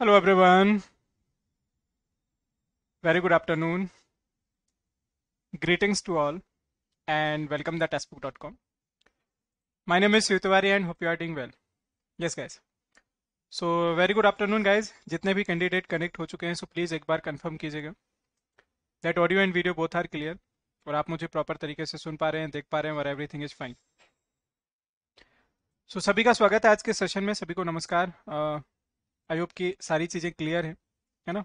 Hello everyone very good afternoon greetings to all and welcome the and welcome to testbook.com. My name is Tiwari and hope you are doing well Yes, guys so very good afternoon guys जितने भी candidate connect हो चुके हैं so please एक बार confirm कीजिएगा that audio and video बहुत हर क्लियर और आप मुझे प्रॉपर तरीके से सुन पा रहे हैं देख पा रहे हैं और everything is fine so सभी का स्वागत है आज के सेशन में सभी को नमस्कार uh, आई होप कि सारी चीज़ें क्लियर हैं है ना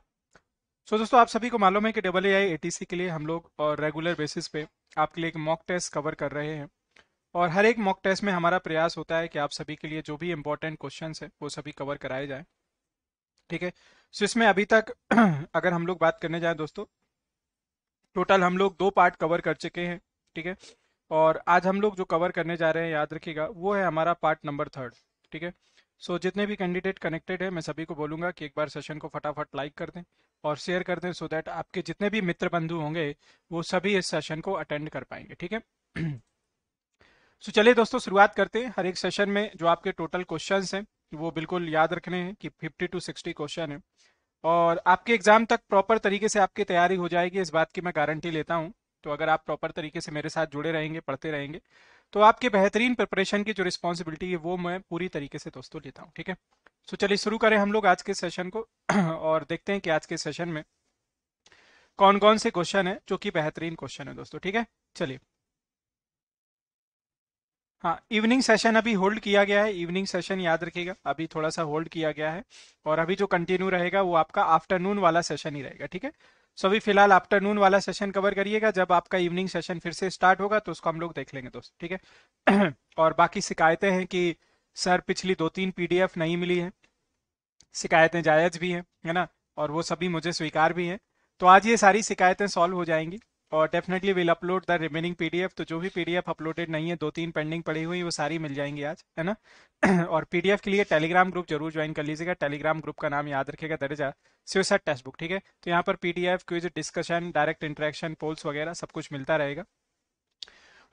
सो so, दोस्तों आप सभी को मालूम है कि double A I A T C के लिए हम लोग और रेगुलर बेसिस पे आपके लिए एक मॉक टेस्ट कवर कर रहे हैं और हर एक मॉक टेस्ट में हमारा प्रयास होता है कि आप सभी के लिए जो भी इम्पोर्टेंट क्वेश्चन है वो सभी कवर कराए जाए ठीक है सो so, इसमें अभी तक अगर हम लोग बात करने जाए दोस्तों टोटल हम लोग दो पार्ट कवर कर चुके हैं ठीक है और आज हम लोग जो कवर करने जा रहे हैं याद रखिएगा वो है हमारा पार्ट नंबर थर्ड ठीक है सो so, जितने भी कैंडिडेट कनेक्टेड है मैं सभी को बोलूंगा कि एक बार सेशन को फटाफट लाइक कर दें और शेयर कर दें सो so दैट आपके जितने भी मित्र बंधु होंगे वो सभी इस सेशन को अटेंड कर पाएंगे ठीक है सो so, चलिए दोस्तों शुरुआत करते हैं हर एक सेशन में जो आपके टोटल क्वेश्चन हैं वो बिल्कुल याद रखने हैं कि फिफ्टी टू सिक्सटी क्वेश्चन है और आपके एग्जाम तक प्रॉपर तरीके से आपकी तैयारी हो जाएगी इस बात की मैं गारंटी लेता हूँ तो अगर आप प्रॉपर तरीके से मेरे साथ जुड़े रहेंगे पढ़ते रहेंगे तो आपके बेहतरीन प्रिपरेशन की जो रिस्पॉन्सिबिलिटी है वो मैं पूरी तरीके से दोस्तों लेता हूँ ठीक है सो चलिए शुरू करें हम लोग आज के सेशन को और देखते हैं कि आज के सेशन में कौन कौन से क्वेश्चन है जो कि बेहतरीन क्वेश्चन है दोस्तों ठीक है चलिए हाँ इवनिंग सेशन अभी होल्ड किया गया है इवनिंग सेशन याद रखिएगा अभी थोड़ा सा होल्ड किया गया है और अभी जो कंटिन्यू रहेगा वो आपका आफ्टरनून वाला सेशन ही रहेगा ठीक है सो अभी फिलहाल आफ्टरनून वाला सेशन कवर करिएगा जब आपका इवनिंग सेशन फिर से स्टार्ट होगा तो उसको हम लोग देख लेंगे दोस्त ठीक है और बाकी शिकायतें हैं कि सर पिछली दो तीन पीडीएफ नहीं मिली है शिकायतें जायज भी हैं है ना और वो सभी मुझे स्वीकार भी हैं तो आज ये सारी शिकायतें सॉल्व हो जाएंगी और definitely will upload the remaining PDF तो जो भी पीडीएफ अपलोडेड नहीं है दो तीन पेंडिंग पड़ी हुई वो सारी मिल जाएंगी आज है ना और पीडीएफ के लिए टेलीग्राम ग्रुप जरूर ज्वाइन कर लीजिएगा टेलीग्राम ग्रुप का नाम याद रखेगा दर्जा सुसाइड टेक्स्ट बुक ठीक है तो यहाँ पर PDF quiz discussion direct interaction polls वगैरह सब कुछ मिलता रहेगा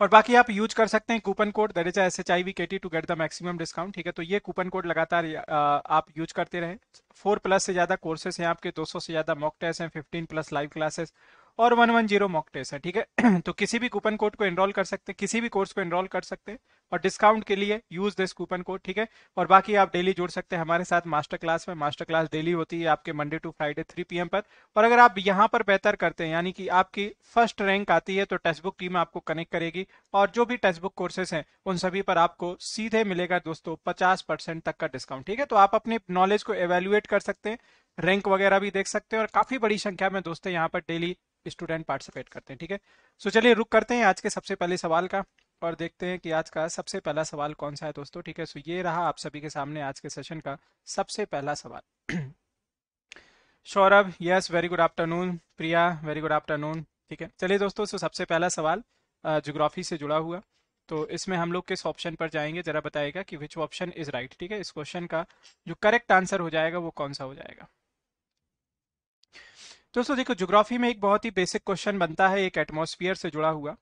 और बाकी आप यूज कर सकते हैं कूपन कोड दरेजा S H I V K T to get the maximum discount ठीक है तो ये कूपन कोड लगातार आप यूज करते रहें फोर प्लस से ज़्यादा कोर्सेस हैं आपके दो सौ से ज़्यादा मॉक टेस्ट हैं फिफ्टीन प्लस लाइव क्लासेस और one one zero mock test है ठीक है तो किसी भी कूपन कोड को एनरोल कर सकते हैं किसी भी कोर्स को एनरोल कर सकते हैं और डिस्काउंट के लिए यूज दिस कूपन कोड ठीक है और बाकी आप डेली जुड़ सकते हैं हमारे साथ मास्टर क्लास में मास्टर क्लास डेली होती है आपके Monday to Friday three P पर और अगर आप यहाँ पर बेहतर करते हैं यानी कि आपकी फर्स्ट रैंक आती है तो टेक्स्ट बुक टीम आपको कनेक्ट करेगी और जो भी टेक्स्ट बुक कोर्सेस हैं उन सभी पर आपको सीधे मिलेगा दोस्तों पचास परसेंट तक का डिस्काउंट ठीक है तो आप अपने नॉलेज को एवेल्युएट कर सकते हैं रैंक वगैरह भी देख सकते हैं और काफी बड़ी संख्या में दोस्तों यहाँ पर डेली स्टूडेंट पार्टिसिपेट करते हैं ठीक है सो चलिए रुक करते हैं आज के सबसे पहले सवाल का और देखते हैं कि आज का सबसे पहला सवाल कौन सा है दोस्तों ठीक है सो ये रहा आप सभी के सामने आज के सेशन का सबसे पहला सवाल Saurabh yes very good afternoon Priya very good afternoon ठीक है चलिए दोस्तों सो सबसे पहला सवाल जोग्राफी से जुड़ा हुआ तो इसमें हम लोग किस ऑप्शन पर जाएंगे जरा बताएगा कि विच ऑप्शन इज राइट ठीक है इस क्वेश्चन का जो करेक्ट आंसर हो जाएगा वो कौन सा हो जाएगा दोस्तों देखो ज्योग्राफी में एक बहुत ही बेसिक क्वेश्चन बनता है एक एटमॉस्फेयर से जुड़ा हुआ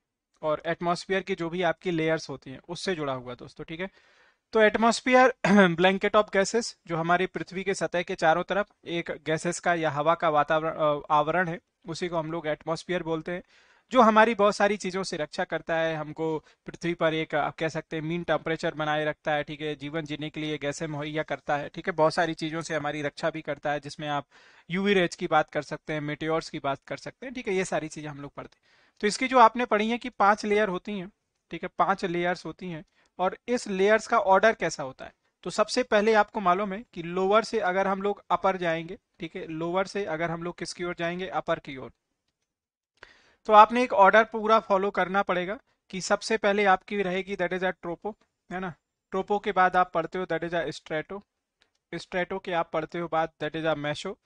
और एटमॉस्फेयर की जो भी आपकी लेयर्स होती हैं उससे जुड़ा हुआ दोस्तों ठीक है तो एटमॉस्फेयर ब्लैंकेट ऑफ गैसेस जो हमारी पृथ्वी के सतह के चारों तरफ एक गैसेस का या हवा का वातावरण आवरण है उसी को हम लोग एटमॉस्फेयर बोलते हैं जो हमारी बहुत सारी चीज़ों से रक्षा करता है हमको पृथ्वी पर एक आप कह सकते हैं मीन टेम्परेचर बनाए रखता है ठीक है जीवन जीने के लिए गैसें मुहैया करता है ठीक है बहुत सारी चीज़ों से हमारी रक्षा भी करता है जिसमें आप यूवी रेज की बात कर सकते हैं मेटेयर्स की बात कर सकते हैं ठीक है ये सारी चीज़ें हम लोग पढ़ते हैं तो इसकी जो आपने पढ़ी है कि पाँच लेयर होती हैं ठीक है पाँच लेयर्स होती हैं और इस लेयर्स का ऑर्डर कैसा होता है तो सबसे पहले आपको मालूम है कि लोअर से अगर हम लोग अपर जाएंगे ठीक है लोअर से अगर हम लोग किसकी ओर जाएंगे अपर की ओर तो आपने एक ऑर्डर पूरा फॉलो करना पड़ेगा कि सबसे पहले आपकी रहेगी दैट इज अ ट्रोपो है ना ट्रोपो के बाद आप पढ़ते हो that is a strato strato के आप पढ़ते हो बाद दैट इज अ मैशो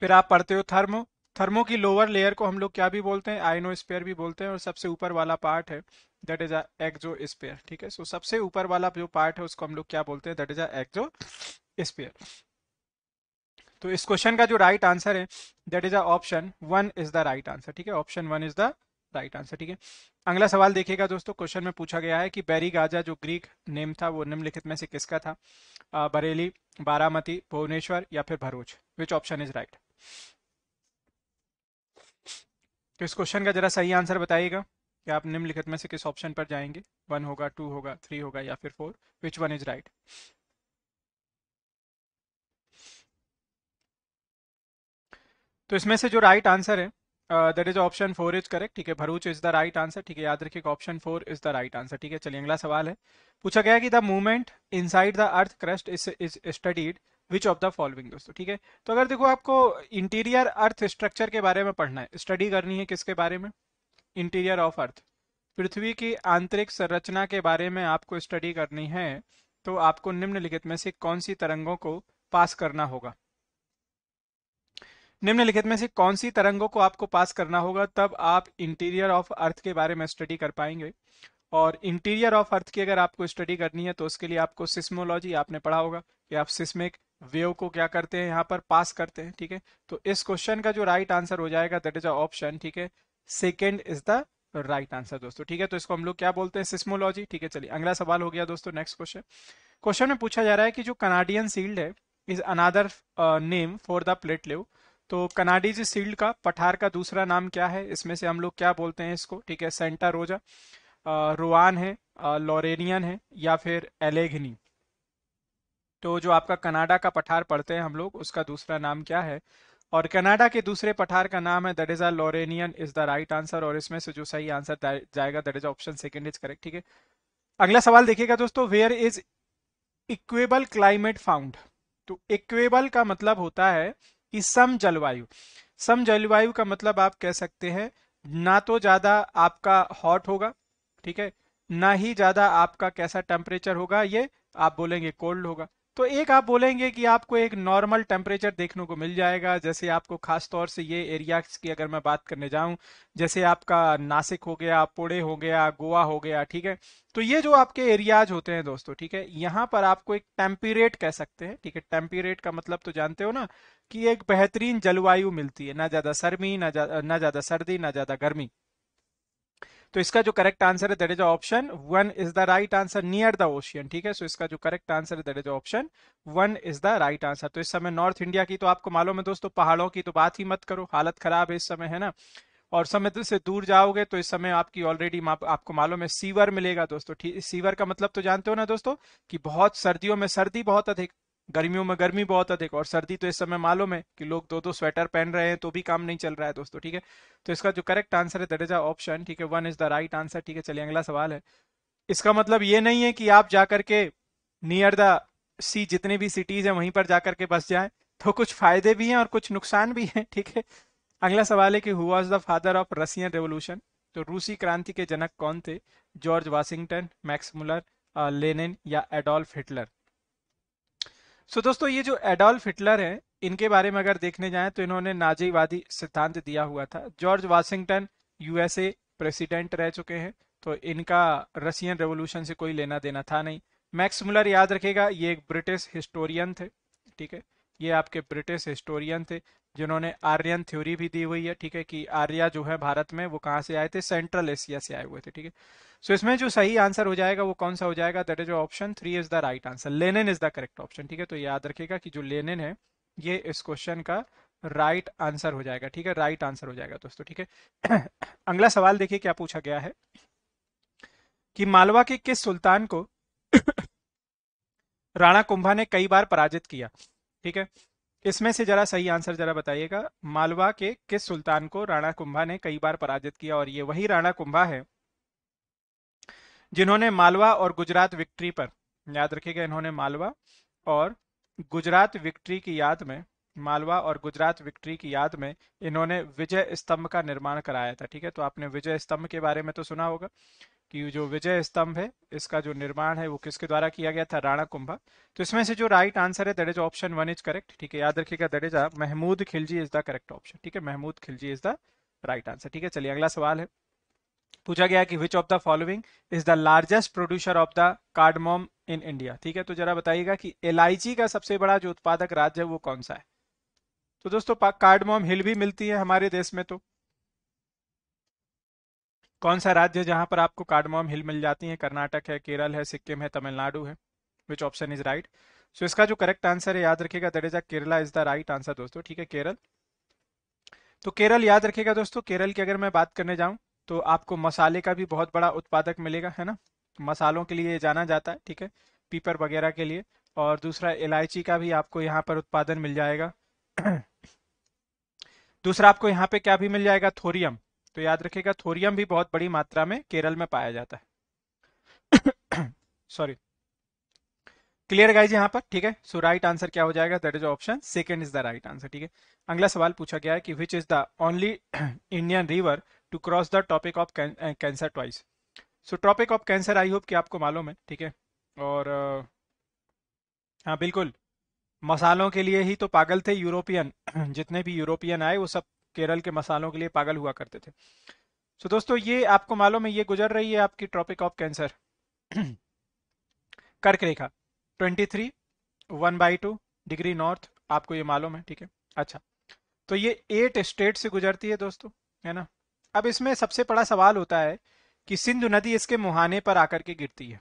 फिर आप पढ़ते हो थर्मो थर्मो की लोअर लेयर को हम लोग क्या भी बोलते हैं आइनो स्पेयर भी बोलते हैं और सबसे ऊपर वाला पार्ट है that is a exosphere ठीक है सो सबसे ऊपर वाला जो पार्ट है उसको हम लोग क्या बोलते हैं that is a exosphere तो इस क्वेश्चन का जो राइट आंसर है that is option one is the right answer ठीक है option one is the right answer ठीक है अगला सवाल देखिएगा दोस्तों क्वेश्चन में पूछा गया है कि बैरी गाजा जो ग्रीक नेम था वो निम्नलिखित में से किसका था आ, बरेली बारामती भुवनेश्वर या फिर Bharuch which option is right तो इस क्वेश्चन का जरा सही आंसर बताइएगा कि आप निम्नलिखित में से किस ऑप्शन पर जाएंगे वन होगा टू होगा थ्री होगा या फिर four which one is right तो इसमें से जो राइट आंसर है that is option four is correct ठीक है Bharuch is the right answer ठीक है याद रखिए option four is the right answer ठीक है चलिए अगला सवाल है पूछा गया कि the movement side the earth crust is is studied which of the following दोस्तों ठीक है तो अगर देखो आपको इंटीरियर अर्थ स्ट्रक्चर के बारे में पढ़ना है स्टडी करनी है किसके बारे में इंटीरियर ऑफ अर्थ पृथ्वी की आंतरिक संरचना के बारे में आपको स्टडी करनी है तो आपको निम्नलिखित में से कौन सी तरंगों को पास करना होगा निम्नलिखित में से कौन सी तरंगों को आपको पास करना होगा तब आप इंटीरियर ऑफ अर्थ के बारे में स्टडी कर पाएंगे और इंटीरियर ऑफ अर्थ की अगर आपको स्टडी करनी है तो उसके लिए आपको सिस्मोलॉजी आपने पढ़ा होगा कि आप सिस्मिक वेव को क्या करते हैं यहाँ पर पास करते हैं ठीक है तो इस क्वेश्चन का जो राइट आंसर हो जाएगा दैट इज अ ऑप्शन ठीक है second is the right answer दोस्तों ठीक है तो इसको हम लोग क्या बोलते हैं सिस्मोलॉजी ठीक है चलिए अगला सवाल हो गया दोस्तों नेक्स्ट क्वेश्चन क्वेश्चन में पूछा जा रहा है कि जो कनाडियन सील्ड है is another name for the plateau तो कनाडीज सील्ड का पठार का दूसरा नाम क्या है इसमें से हम लोग क्या बोलते हैं इसको ठीक है सेंटा रोजा रुआन है लॉरेनियन है या फिर एलेगनी तो जो आपका कनाडा का पठार पढ़ते हैं हम लोग उसका दूसरा नाम क्या है और कनाडा के दूसरे पठार का नाम है that is are Laurentian is the right answer और इसमें से जो सही आंसर जाएगा that is option second is correct ठीक है अगला सवाल देखिएगा दोस्तों where is equable climate found तो इक्वेबल का मतलब होता है कि सम जलवायु सम जलवायु का मतलब आप कह सकते हैं ना तो ज़्यादा आपका हॉट होगा ठीक है ना ही ज़्यादा आपका कैसा टेम्परेचर होगा ये आप बोलेंगे कोल्ड होगा तो एक आप बोलेंगे कि आपको एक नॉर्मल टेम्परेचर देखने को मिल जाएगा जैसे आपको खास तौर से ये एरिया की अगर मैं बात करने जाऊं जैसे आपका नासिक हो गया पुणे हो गया गोवा हो गया ठीक है तो ये जो आपके एरियाज होते हैं दोस्तों ठीक है यहाँ पर आपको एक टेम्पीरेट कह सकते हैं ठीक है टेम्पीरेट का मतलब तो जानते हो ना कि एक बेहतरीन जलवायु मिलती है ना ज्यादा सर्मी ना ना ज्यादा सर्दी ना ज्यादा गर्मी तो इसका जो करेक्ट आंसर है that is option one is the right answer near the ocean ठीक है सो इसका जो करेक्ट आंसर है that is option one is the right answer तो इस समय नॉर्थ इंडिया की तो आपको मालूम है दोस्तों पहाड़ों की तो बात ही मत करो हालत खराब है इस समय है ना और समुद्र से दूर जाओगे तो इस समय आपकी ऑलरेडी आपको मालूम है सीवर मिलेगा दोस्तों ठीक सीवर का मतलब तो जानते हो ना दोस्तों कि बहुत सर्दियों में सर्दी बहुत अधिक गर्मियों में गर्मी बहुत अधिक और सर्दी तो इस समय मालूम है कि लोग दो दो स्वेटर पहन रहे हैं तो भी काम नहीं चल रहा है दोस्तों ठीक है तो इसका जो करेक्ट आंसर है दट इज ऑप्शन ठीक है one is the right answer ठीक है चलिए अगला सवाल है इसका मतलब ये नहीं है कि आप जाकर के नियर द सी जितने भी सिटीज है वहीं पर जाकर के बस जाए तो कुछ फायदे भी हैं और कुछ नुकसान भी हैं ठीक है अगला सवाल है कि who was the father of Russian revolution तो रूसी क्रांति के जनक कौन थे George Washington Max Muller Lenin या एडोल्फ हिटलर सो so, दोस्तों ये जो एडोल्फ हिटलर है इनके बारे में अगर देखने जाएं तो इन्होंने नाजीवादी सिद्धांत दिया हुआ था जॉर्ज वाशिंगटन यूएसए प्रेसिडेंट रह चुके हैं तो इनका रशियन रेवोल्यूशन से कोई लेना देना था नहीं मैक्स मुलर याद रखेगा ये एक ब्रिटिश हिस्टोरियन थे ठीक है ये आपके ब्रिटिश हिस्टोरियन थे जिन्होंने आर्यन थ्योरी भी दी हुई है ठीक है कि आर्या जो है भारत में वो कहाँ से आए थे सेंट्रल एशिया से आए हुए थे ठीक है सो इसमें जो सही आंसर हो जाएगा वो कौन सा हो जाएगा that is option three is the right answer Lenin is the correct option ठीक है तो याद रखेगा कि जो लेनिन है ये इस क्वेश्चन का राइट right आंसर हो जाएगा ठीक है राइट right आंसर हो जाएगा दोस्तों ठीक है अगला सवाल देखिए क्या पूछा गया है कि मालवा के किस सुल्तान को राणा कुंभा ने कई बार पराजित किया ठीक है इसमें से जरा सही आंसर जरा बताइएगा मालवा के किस सुल्तान को राणा कुंभा ने कई बार पराजित किया और ये वही राणा कुंभा है जिन्होंने मालवा और गुजरात विक्ट्री पर याद रखिएगा इन्होंने मालवा और गुजरात विक्ट्री की याद में मालवा और गुजरात विक्ट्री की याद में इन्होंने विजय स्तंभ का निर्माण कराया था ठीक है तो आपने विजय स्तंभ के बारे में तो सुना होगा कि जो विजय स्तंभ है इसका जो निर्माण है वो किसके द्वारा किया गया था राणा कुंभा तो इसमें से जो राइट आंसर है that is option one is correct ठीक है याद रखिएगा that is Mahmud Khilji is the correct option ठीक है Mahmud Khilji is the right answer ठीक है चलिए अगला सवाल है पूछा गया कि which of the following is the largest producer of the cardamom in India ठीक है तो जरा बताइएगा कि एलआईजी का सबसे बड़ा जो उत्पादक राज्य है वो कौन सा है तो दोस्तों कार्डमोम हिल भी मिलती है हमारे देश में तो कौन सा राज्य जहां पर आपको कार्डमोम हिल मिल जाती है कर्नाटक है केरल है सिक्किम है तमिलनाडु है which option is right so इसका जो करेक्ट आंसर है याद रखेगा that is uh Kerala is the right answer दोस्तों ठीक है केरल तो केरल याद रखेगा दोस्तों केरल की अगर मैं बात करने जाऊं तो आपको मसाले का भी बहुत बड़ा उत्पादक मिलेगा है ना मसालों के लिए जाना जाता है ठीक है पीपर वगैरह के लिए और दूसरा इलायची का भी आपको यहाँ पर उत्पादन मिल जाएगा दूसरा आपको यहाँ पे क्या भी मिल जाएगा थोरियम तो याद रखिएगा थोरियम भी बहुत बड़ी मात्रा में केरल में पाया जाता है सॉरी क्लियर गाइज यहां पर ठीक है सो राइट आंसर क्या हो जाएगा that is option second is the right answer ठीक है अगला सवाल पूछा गया है कि which is the only Indian river to cross the topic of cancer twice so topic of cancer I hope कि आपको मालूम है ठीक है और uh, हाँ बिल्कुल मसालों के लिए ही तो पागल थे यूरोपियन जितने भी यूरोपियन आए वो सब केरल के मसालों के लिए पागल हुआ करते थे सो so, दोस्तों ये आपको मालूम है ये गुजर रही है आपकी ट्रॉपिक ऑफ कैंसर कर्क रेखा 23 three one by two degree north आपको ये मालूम है ठीक है अच्छा तो ये एट स्टेट से गुजरती है दोस्तों है ना अब इसमें सबसे बड़ा सवाल होता है कि सिंधु नदी इसके मुहाने पर आकर के गिरती है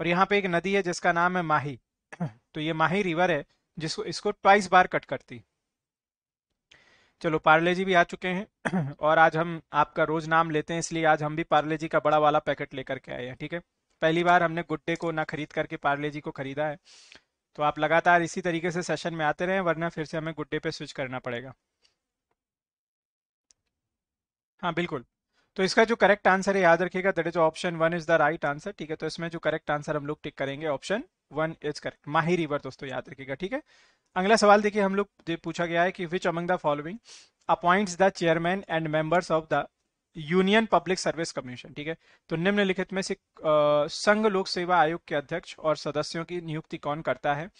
और यहाँ पे एक नदी है जिसका नाम है माही तो ये माही रिवर है जिसको इसको ट्वाइस बार कट करती है चलो पार्ले जी भी आ चुके हैं और आज हम आपका रोज नाम लेते हैं इसलिए आज हम भी पार्ले जी का बड़ा वाला पैकेट लेकर के आए हैं ठीक है पहली बार हमने गुड्डे को ना खरीद करके पार्ले जी को खरीदा है तो आप लगातार इसी तरीके से सेशन में आते रहें वरना फिर से हमें गुड्डे पे स्विच करना पड़ेगा हाँ बिल्कुल तो इसका जो करेक्ट आंसर है याद रखिएगा that is option one is the right answer ठीक है तो इसमें जो करेक्ट आंसर हम लोग टिक करेंगे option one is correct Mahi river दोस्तों याद रखिएगा ठीक है अगला सवाल देखिए हम लोग पूछा गया है कि which among the following appoints the chairman and members of the union public service commission ठीक है तो निम्नलिखित में से संघ लोक सेवा आयोग के अध्यक्ष और सदस्यों की नियुक्ति कौन करता है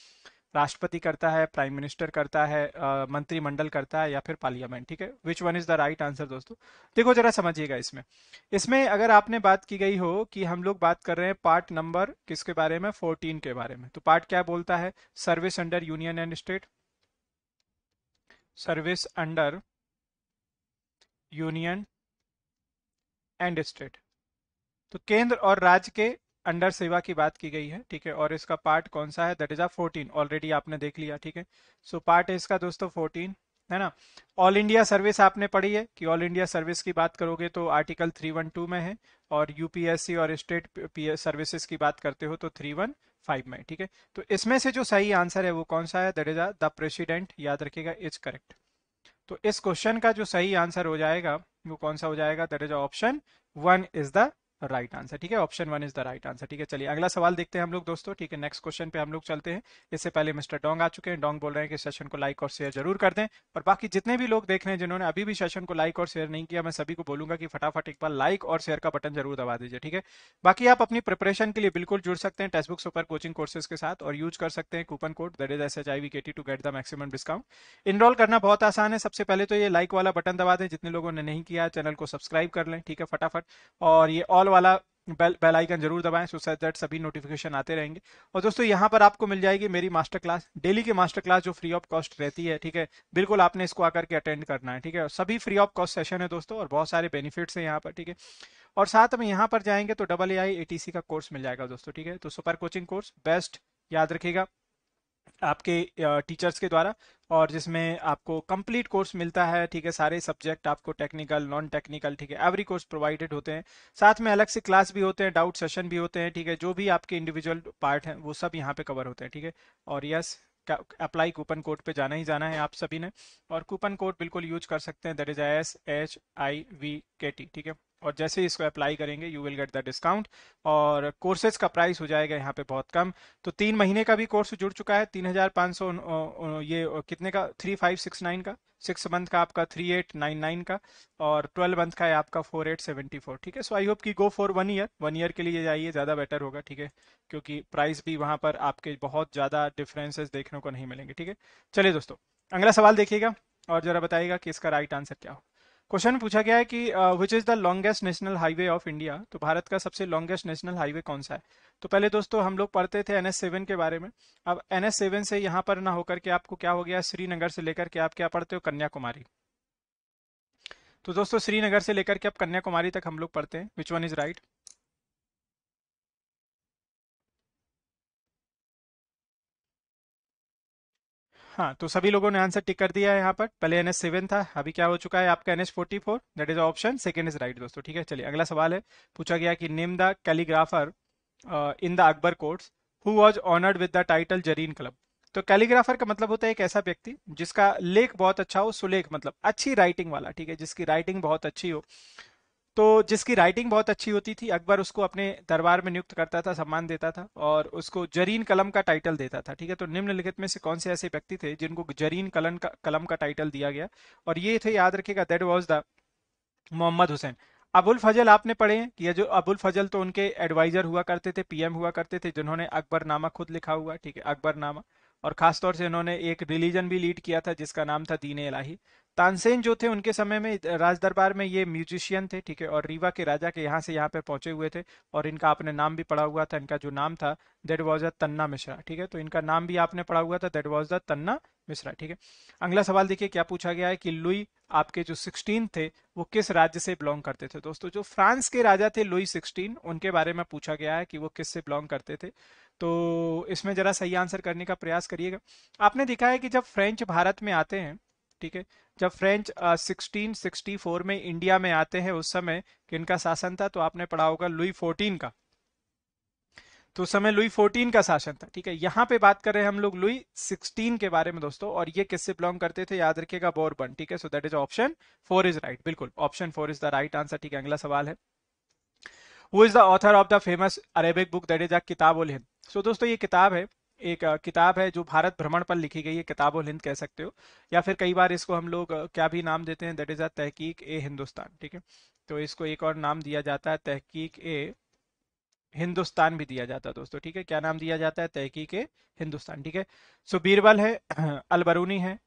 राष्ट्रपति करता है प्राइम मिनिस्टर करता है मंत्रिमंडल करता है या फिर पार्लियामेंट ठीक है which one is the right answer दोस्तों देखो जरा समझिएगा इसमें इसमें अगर आपने बात की गई हो कि हम लोग बात कर रहे हैं पार्ट नंबर किसके बारे में फोर्टीन के बारे में तो पार्ट क्या बोलता है service under union and state service under union and state तो केंद्र और राज्य के अंडर सेवा की बात की गई है ठीक है और इसका पार्ट कौन सा है that is uh fourteen already आपने देख लिया ठीक है सो पार्ट है इसका दोस्तों फोर्टीन है ना ऑल इंडिया सर्विस आपने पढ़ी है कि ऑल इंडिया सर्विस की बात करोगे तो आर्टिकल थ्री वन टू में है और यूपीएससी और स्टेट सर्विसेज की बात करते हो तो थ्री वन फाइव में ठीक है तो इसमें से जो सही आंसर है वो कौन सा है दैट इज द प्रेसिडेंट याद रखिएगा इज करेक्ट तो इस क्वेश्चन का जो सही आंसर हो जाएगा वो कौन सा हो जाएगा that is option one is the right answer ठीक है option one is the right answer ठीक है चलिए अगला सवाल देखते हैं हम लोग दोस्तों ठीक है नेक्स्ट क्वेश्चन पे हम लोग चलते हैं इससे पहले मिस्टर डोंग आ चुके हैं डोंग बोल रहे हैं कि सेशन को लाइक और शेयर जरूर कर दें और बाकी जितने भी लोग देख रहे हैं जिन्होंने अभी भी सेशन को लाइक और शेयर नहीं किया मैं सभी को बोलूंगा कि फटाफट एक बार लाइक और शेयर का बटन जरूर दबा दीजिए ठीक है बाकी आप अपनी प्रिपरेशन के लिए बिल्कुल जुड़ सकते हैं text book super coaching courses के साथ और यूज कर सकते हैं coupon code that is S H I V K T to get the maximum discount enroll करना बहुत आसान है सबसे पहले तो ये लाइक वाला बटन दबा दें जितने लोगों ने नहीं किया चैनल को सब्सक्राइब कर लें ठीक है फटाफट और ये ऑल वाला बेल बेल आइकन जरूर दबाएं सो सेट दैट सभी नोटिफिकेशन आते रहेंगे और दोस्तों यहाँ पर आपको मिल जाएगी मेरी मास्टर क्लास डेली की मास्टर क्लास जो फ्री ऑफ कॉस्ट रहती है ठीक है बिल्कुल आपने इसको आकर के अटेंड करना है ठीक है सभी फ्री ऑफ कॉस्ट सेशन है दोस्तों और बहुत सारे बेनिफिट्स हैं यहाँ पर ठीक है और साथ में यहाँ पर जाएंगे तो डबल ए आई का कोर्स मिल जाएगा दोस्तों ठीक है तो सुपर कोचिंग कोर्स बेस्ट याद रखेगा आपके टीचर्स के द्वारा और जिसमें आपको कंप्लीट कोर्स मिलता है ठीक है सारे सब्जेक्ट आपको टेक्निकल नॉन टेक्निकल ठीक है एवरी कोर्स प्रोवाइडेड होते हैं साथ में अलग से क्लास भी होते हैं डाउट सेशन भी होते हैं ठीक है जो भी आपके इंडिविजुअल पार्ट हैं वो सब यहाँ पे कवर होते हैं ठीक है और यस अप्लाई कूपन कोड पे जाना ही जाना है आप सभी ने और कूपन कोड बिल्कुल यूज कर सकते हैं that is S H I V K T ठीक है और जैसे ही इसको अप्लाई करेंगे you will get the discount और कोर्सेज का प्राइस हो जाएगा यहाँ पे बहुत कम तो तीन महीने का भी कोर्स जुड़ चुका है तीन हजार पाँच सौ ये कितने का थ्री फाइव सिक्स नाइन का सिक्स मंथ का आपका थ्री एट नाइन नाइन का और ट्वेल्व मंथ का है आपका फोर एट सेवेंटी फोर ठीक है सो आई होप कि go for one year one year के लिए जाइए ज़्यादा बेटर होगा ठीक है क्योंकि प्राइस भी वहाँ पर आपके बहुत ज़्यादा डिफरेंसेस देखने को नहीं मिलेंगे ठीक है चलिए दोस्तों अगला सवाल देखिएगा और ज़रा बताइएगा कि इसका राइट आंसर क्या हो क्वेश्चन पूछा गया है कि which is the longest national highway of India तो भारत का सबसे लॉन्गेस्ट नेशनल हाईवे कौन सा है तो पहले दोस्तों हम लोग पढ़ते थे एन एस सेवन के बारे में अब एन एस सेवन से यहाँ पर ना होकर के आपको क्या हो गया श्रीनगर से लेकर के आप क्या पढ़ते हो कन्याकुमारी तो दोस्तों श्रीनगर से लेकर के आप कन्याकुमारी तक हम लोग पढ़ते हैं विच वन इज राइट हाँ तो सभी लोगों ने आंसर टिक कर दिया है यहाँ पर पहले एन एस सेवन था अभी क्या हो चुका है आपका N S forty four that is option second is right दोस्तों ठीक है चलिए अगला सवाल है पूछा गया कि name the calligrapher in the Akbar courts who was honoured with the title जरीन क्लब तो कैलीग्राफर का मतलब होता है एक ऐसा व्यक्ति जिसका लेख बहुत अच्छा हो सुलेख मतलब अच्छी राइटिंग वाला ठीक है जिसकी राइटिंग बहुत अच्छी हो तो जिसकी राइटिंग बहुत अच्छी होती थी अकबर उसको अपने दरबार में नियुक्त करता था सम्मान देता था और उसको जरीन कलम का टाइटल देता था ठीक है तो निम्नलिखित में से कौन से ऐसे व्यक्ति थे जिनको जरीन कलन का कलम का टाइटल दिया गया और ये थे याद रखेगा that was the Mohammad Hussain Abul Fazal आपने पढ़े हैं कि जो अबुल फजल तो उनके एडवाइजर हुआ करते थे पीएम हुआ करते थे जिन्होंने अकबर नामा खुद लिखा हुआ ठीक है अकबर नामा और खासतौर से इन्होंने एक रिलीजन भी लीड किया था जिसका नाम था दीन इलाही तानसेन जो थे उनके समय में राज दरबार में ये म्यूजिशियन थे ठीक है और रीवा के राजा के यहाँ से यहाँ पे पहुंचे हुए थे और इनका आपने नाम भी पढ़ा हुआ था इनका जो नाम था देट वॉज अ तन्ना मिश्रा ठीक है तो इनका नाम भी आपने पढ़ा हुआ था देट वॉज द तन्ना मिश्रा ठीक है अगला सवाल देखिए क्या पूछा गया है कि लुई आपके जो सिक्सटीन थे वो किस राज्य से बिलोंग करते थे दोस्तों जो फ्रांस के राजा थे लुई सिक्सटीन उनके बारे में पूछा गया है कि वो किस से बिलोंग करते थे तो इसमें जरा सही आंसर करने का प्रयास करिएगा आपने देखा है कि जब फ्रेंच भारत में आते हैं ठीक है जब फ्रेंच सिक्सटीन सिक्सटी फोर में इंडिया में आते हैं उस समय किनका शासन था तो आपने पढ़ा होगा लुई फोर्टीन का तो उस समय लुई फोर्टीन का शासन था ठीक है यहाँ पे बात कर रहे हैं हम लोग लुई सिक्सटीन के बारे में दोस्तों और ये किससे बिलोंग करते थे याद रखिएगा बोरबन ठीक है so that is option four is right बिल्कुल option four is the right answer ठीक है अगला सवाल है who is the author of the famous Arabic book that is the Kitab ul Hind सो दोस्तों ये किताब है एक किताब है जो भारत भ्रमण पर लिखी गई है किताब हिंद कह सकते हो या फिर कई बार इसको हम लोग क्या भी नाम देते हैं दैट इज़ अ तहकीक ए हिंदुस्तान ठीक है तो इसको एक और नाम दिया जाता है तहकीक ए हिंदुस्तान भी दिया जाता है दोस्तों ठीक है क्या नाम दिया जाता है तहकीक ए हिंदुस्तान ठीक है सो बीरबल है अलबरूनी है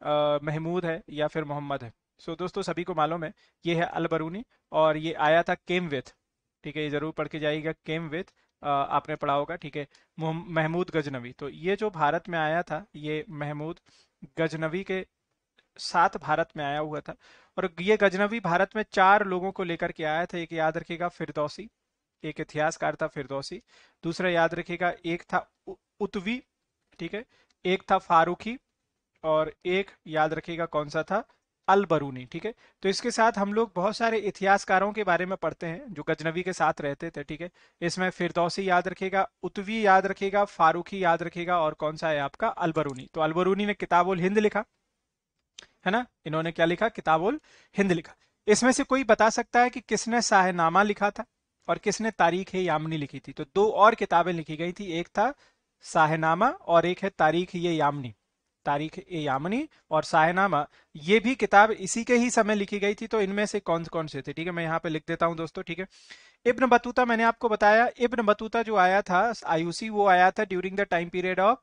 महमूद है या फिर मोहम्मद है सो दोस्तों सभी को मालूम है ये है अलबरूनी और ये आया था केम विथ ठीक है ये जरूर पढ़ के जाइएगा केम विथ आपने पढ़ा होगा ठीक है महमूद गजनवी तो ये जो भारत में आया था ये महमूद गजनवी के साथ भारत में आया हुआ था और ये गजनवी भारत में चार लोगों को लेकर के आया था एक याद रखेगा फिरदौसी एक इतिहासकार था फिरदौसी दूसरा याद रखेगा एक था उतवी ठीक है एक था फारूखी और एक याद रखेगा कौन सा था अलबरूनी ठीक है तो इसके साथ हम लोग बहुत सारे इतिहासकारों के बारे में पढ़ते हैं जो गजनवी के साथ रहते थे ठीक है इसमें फिरदौसी याद रखेगा उतवी याद रखेगा फारूखी याद रखेगा और कौन सा है आपका अलबरूनी तो अलबरूनी ने किताबुल हिंद लिखा है ना इन्होंने क्या लिखा किताबुल हिंद लिखा इसमें से कोई बता सकता है कि किसने शाहनामा लिखा था और किसने तारीख यामनी लिखी थी तो दो और किताबें लिखी गई थी एक था शाहनामा और एक है तारीख ये यामनी तारीख ए यामनी और सायनामा ये भी किताब इसी के ही समय लिखी गई थी तो इनमें से कौन कौन से थे ठीक है मैं यहाँ पे लिख देता हूँ दोस्तों ठीक है इब्न बतूता मैंने आपको बताया इब्न बतूता जो आया था आयुसी वो आया था during the time period of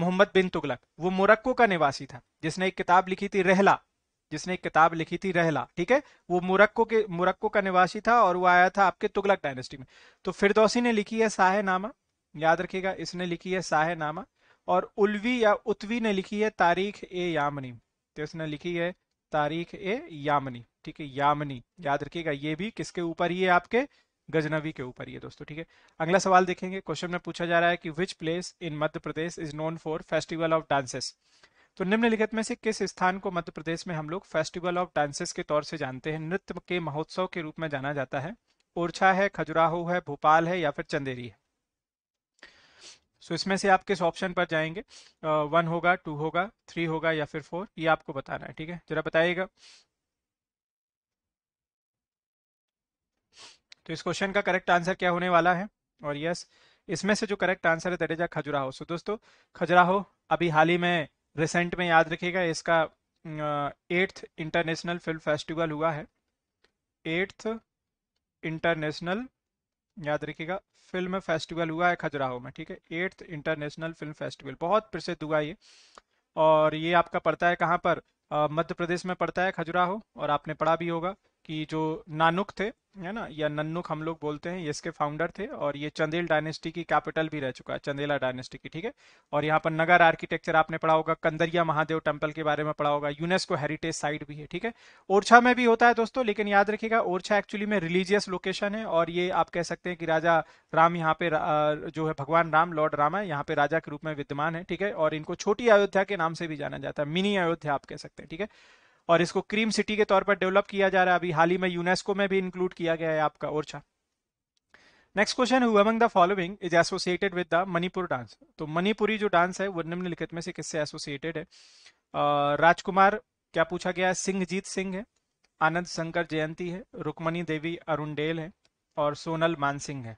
Mohammad bin Tughlaq वो मोरक्को का निवासी था जिसने एक किताब लिखी थी रहला जिसने एक किताब लिखी थी रहला ठीक है वो मोरक्को के मोरक्को का निवासी था और वो आया था आपके तुगलक डायनेस्टी में तो फिरदौसी ने लिखी है साहे नामा याद रखिएगा इसने लिखी है साहे नामा और उल्वी या उत्वी ने लिखी है तारीख ए यामनी तो इसने लिखी है तारीख ए यामनी ठीक है यामनी याद रखिएगा ये भी किसके ऊपर ही है आपके गजनवी के ऊपर ही है दोस्तों ठीक है अगला सवाल देखेंगे क्वेश्चन में पूछा जा रहा है कि which place in Madhya Pradesh is known for festival of dances तो निम्नलिखित में से किस स्थान को मध्य प्रदेश में हम लोग फेस्टिवल ऑफ डांसेस के तौर से जानते हैं नृत्य के महोत्सव के रूप में जाना जाता है ओरछा है खजुराहो है भोपाल है या फिर चंदेरी है सो तो so, इसमें से आप किस ऑप्शन पर जाएंगे वन uh, होगा टू होगा थ्री होगा या फिर फोर ये आपको बताना है ठीक है जरा बताइएगा तो इस क्वेश्चन का करेक्ट आंसर क्या होने वाला है और यस इसमें से जो करेक्ट आंसर है दरेजा खजुराहो सो so, दोस्तों खजुराहो अभी हाल ही में रिसेंट में याद रखेगा इसका एट्थ इंटरनेशनल फिल्म फेस्टिवल हुआ है एट्थ इंटरनेशनल याद रखिएगा फिल्म फेस्टिवल हुआ है खजुराहो में ठीक है एट्थ इंटरनेशनल फिल्म फेस्टिवल बहुत प्रसिद्ध हुआ ये और ये आपका पड़ता है कहाँ पर मध्य प्रदेश में पड़ता है खजुराहो और आपने पढ़ा भी होगा कि जो नानुक थे है ना या नन्नुक हम लोग बोलते हैं इसके फाउंडर थे और ये चंदेल डायनेस्टी की कैपिटल भी रह चुका है चंदेला डायनेस्टी की ठीक है और यहाँ पर नगर आर्किटेक्चर आपने पढ़ा होगा कंदरिया महादेव टेम्पल के बारे में पढ़ा होगा यूनेस्को हेरिटेज साइट भी है ठीक है ओरछा में भी होता है दोस्तों लेकिन याद रखिएगा ओरछा एक्चुअली में रिलीजियस लोकेशन है और ये आप कह सकते हैं कि राजा राम यहाँ पे जो है भगवान राम लॉर्ड राम है यहाँ पे राजा के रूप में विद्यमान है ठीक है और इनको छोटी अयोध्या के नाम से भी जाना जाता है मिनी अयोध्या आप कह सकते हैं ठीक है और इसको क्रीम सिटी के तौर पर डेवलप किया जा रहा है अभी हाल ही में यूनेस्को में भी इंक्लूड किया गया है आपका Orchha next question who among the following is associated with the Manipur dance तो मणिपुरी जो डांस है वो निम्नलिखित में से किससे एसोसिएटेड है राजकुमार क्या पूछा गया है सिंहजीत सिंह है आनंद शंकर जयंती है रुक्मणी देवी अरुणडेल है और सोनल मानसिंह है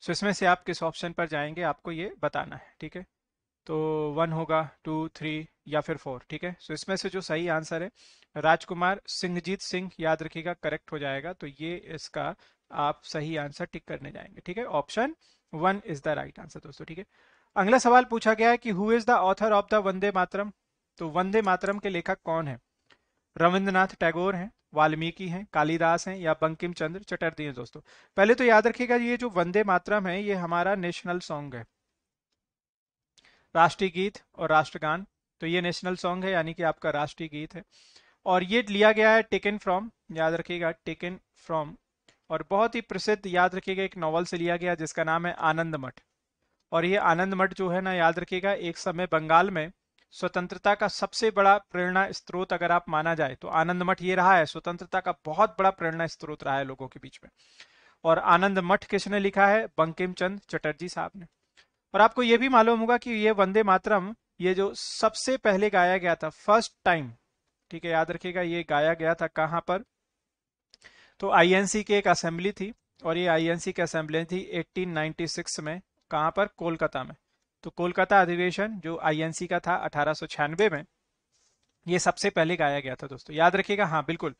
सो so इसमें से आप किस ऑप्शन पर जाएंगे आपको ये बताना है ठीक है तो वन होगा टू थ्री या फिर फोर ठीक है सो इसमें से जो सही आंसर है राजकुमार सिंहजीत सिंह याद रखिएगा करेक्ट हो जाएगा तो ये इसका आप सही आंसर टिक करने जाएंगे ठीक है option one is the right answer दोस्तों ठीक है अगला सवाल पूछा गया है कि who is the author of the Vande Mataram तो वंदे मातरम के लेखक कौन है रविंद्रनाथ टैगोर हैं वाल्मीकि हैं कालिदास हैं या बंकिम चंद्र चटर्जी हैं दोस्तों पहले तो याद रखिएगा ये जो वंदे मातरम है ये हमारा नेशनल सॉन्ग है राष्ट्रीय गीत और राष्ट्रगान तो ये नेशनल सॉन्ग है यानी कि आपका राष्ट्रीय गीत है और ये लिया गया है टेकन फ्रॉम याद रखिएगा टेकन फ्रॉम और बहुत ही प्रसिद्ध याद रखिएगा एक नॉवल से लिया गया जिसका नाम है आनंद मठ और ये आनंद मठ जो है ना याद रखिएगा एक समय बंगाल में स्वतंत्रता का सबसे बड़ा प्रेरणा स्त्रोत अगर आप माना जाए तो आनंद मठ ये रहा है स्वतंत्रता का बहुत बड़ा प्रेरणा स्त्रोत रहा है लोगों के बीच में और आनंद मठ किसने लिखा है बंकिम चंद चटर्जी साहब ने और आपको यह भी मालूम होगा कि ये वंदे मातरम ये जो सबसे पहले गाया गया था फर्स्ट टाइम ठीक है याद रखिएगा ये गाया गया था कहां पर तो आईएनसी के एक असेंबली थी और ये आईएनसी की असेंबली थी 1896 में कहां पर कोलकाता में तो कोलकाता अधिवेशन जो आईएनसी का था अठारह में ये सबसे पहले गाया गया था दोस्तों याद रखिएगा हाँ बिल्कुल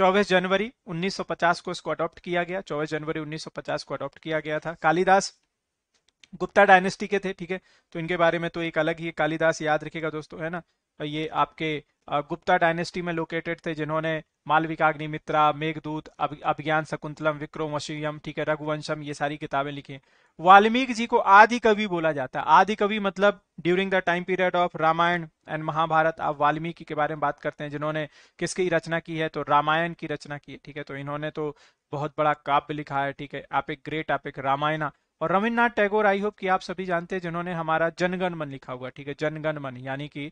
24 जनवरी 1950 को इसको अडॉप्ट किया गया 24 जनवरी 1950 को अडॉप्ट किया गया था कालिदास गुप्ता डायनेस्टी के थे ठीक है तो इनके बारे में तो एक अलग ही कालिदास याद रखेगा दोस्तों है ना तो ये आपके गुप्ता डायनेस्टी में लोकेटेड थे जिन्होंने मालविकाग्नि मित्रा मेघदूत अभियान शकुंतलम विक्रम वशीयम ठीक है रघुवंशम ये सारी किताबें लिखी वाल्मीकि जी को आदि कवि बोला जाता है आदि कवि मतलब during the time period of Ramayana and Mahabharata आप वाल्मीकि के बारे में बात करते हैं जिन्होंने किसकी रचना की है तो रामायण की रचना की है ठीक है तो इन्होंने तो बहुत बड़ा काव्य लिखा है ठीक है आप एक ग्रेट आप एक रामायणा और रविन्द्रनाथ टैगोर आई होप कि आप सभी जानते हैं जिन्होंने हमारा जनगण मन लिखा हुआ ठीक है जनगण मन यानी कि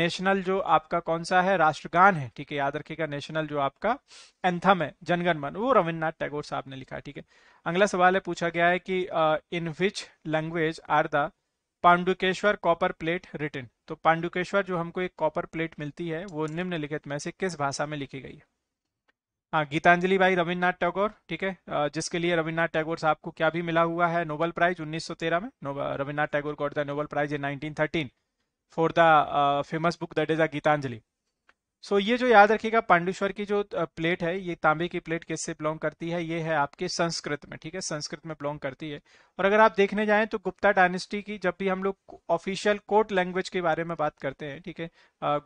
नेशनल जो आपका कौन सा है राष्ट्रगान है ठीक है याद रखिएगा नेशनल जो आपका एंथम है जनगण मन वो रविन्द्रनाथ टैगोर साहब ने लिखा है ठीक है अगला सवाल है पूछा गया है कि in which language are the Pandukeshwar copper plate written तो पांडुकेश्वर जो हमको एक कॉपर प्लेट मिलती है वो निम्नलिखित में से किस भाषा में लिखी गई है हाँ गीतांजलि भाई रविन्द्रनाथ टैगोर ठीक है जिसके लिए रविन्द्रनाथ टैगोर साहब को क्या भी मिला हुआ है नोबल प्राइज 1913 में Rabindranath Tagore got the Nobel prize in 1913 for the famous book that is uh Gitanjali so ये जो याद रखिएगा पांडुश्वर की जो प्लेट है ये तांबे की प्लेट किससे बिलोंग करती है ये है आपके संस्कृत में ठीक है संस्कृत में बिलोंग करती है और अगर आप देखने जाएं तो गुप्ता डायनेस्टी की जब भी हम लोग ऑफिशियल कोर्ट लैंग्वेज के बारे में बात करते हैं ठीक है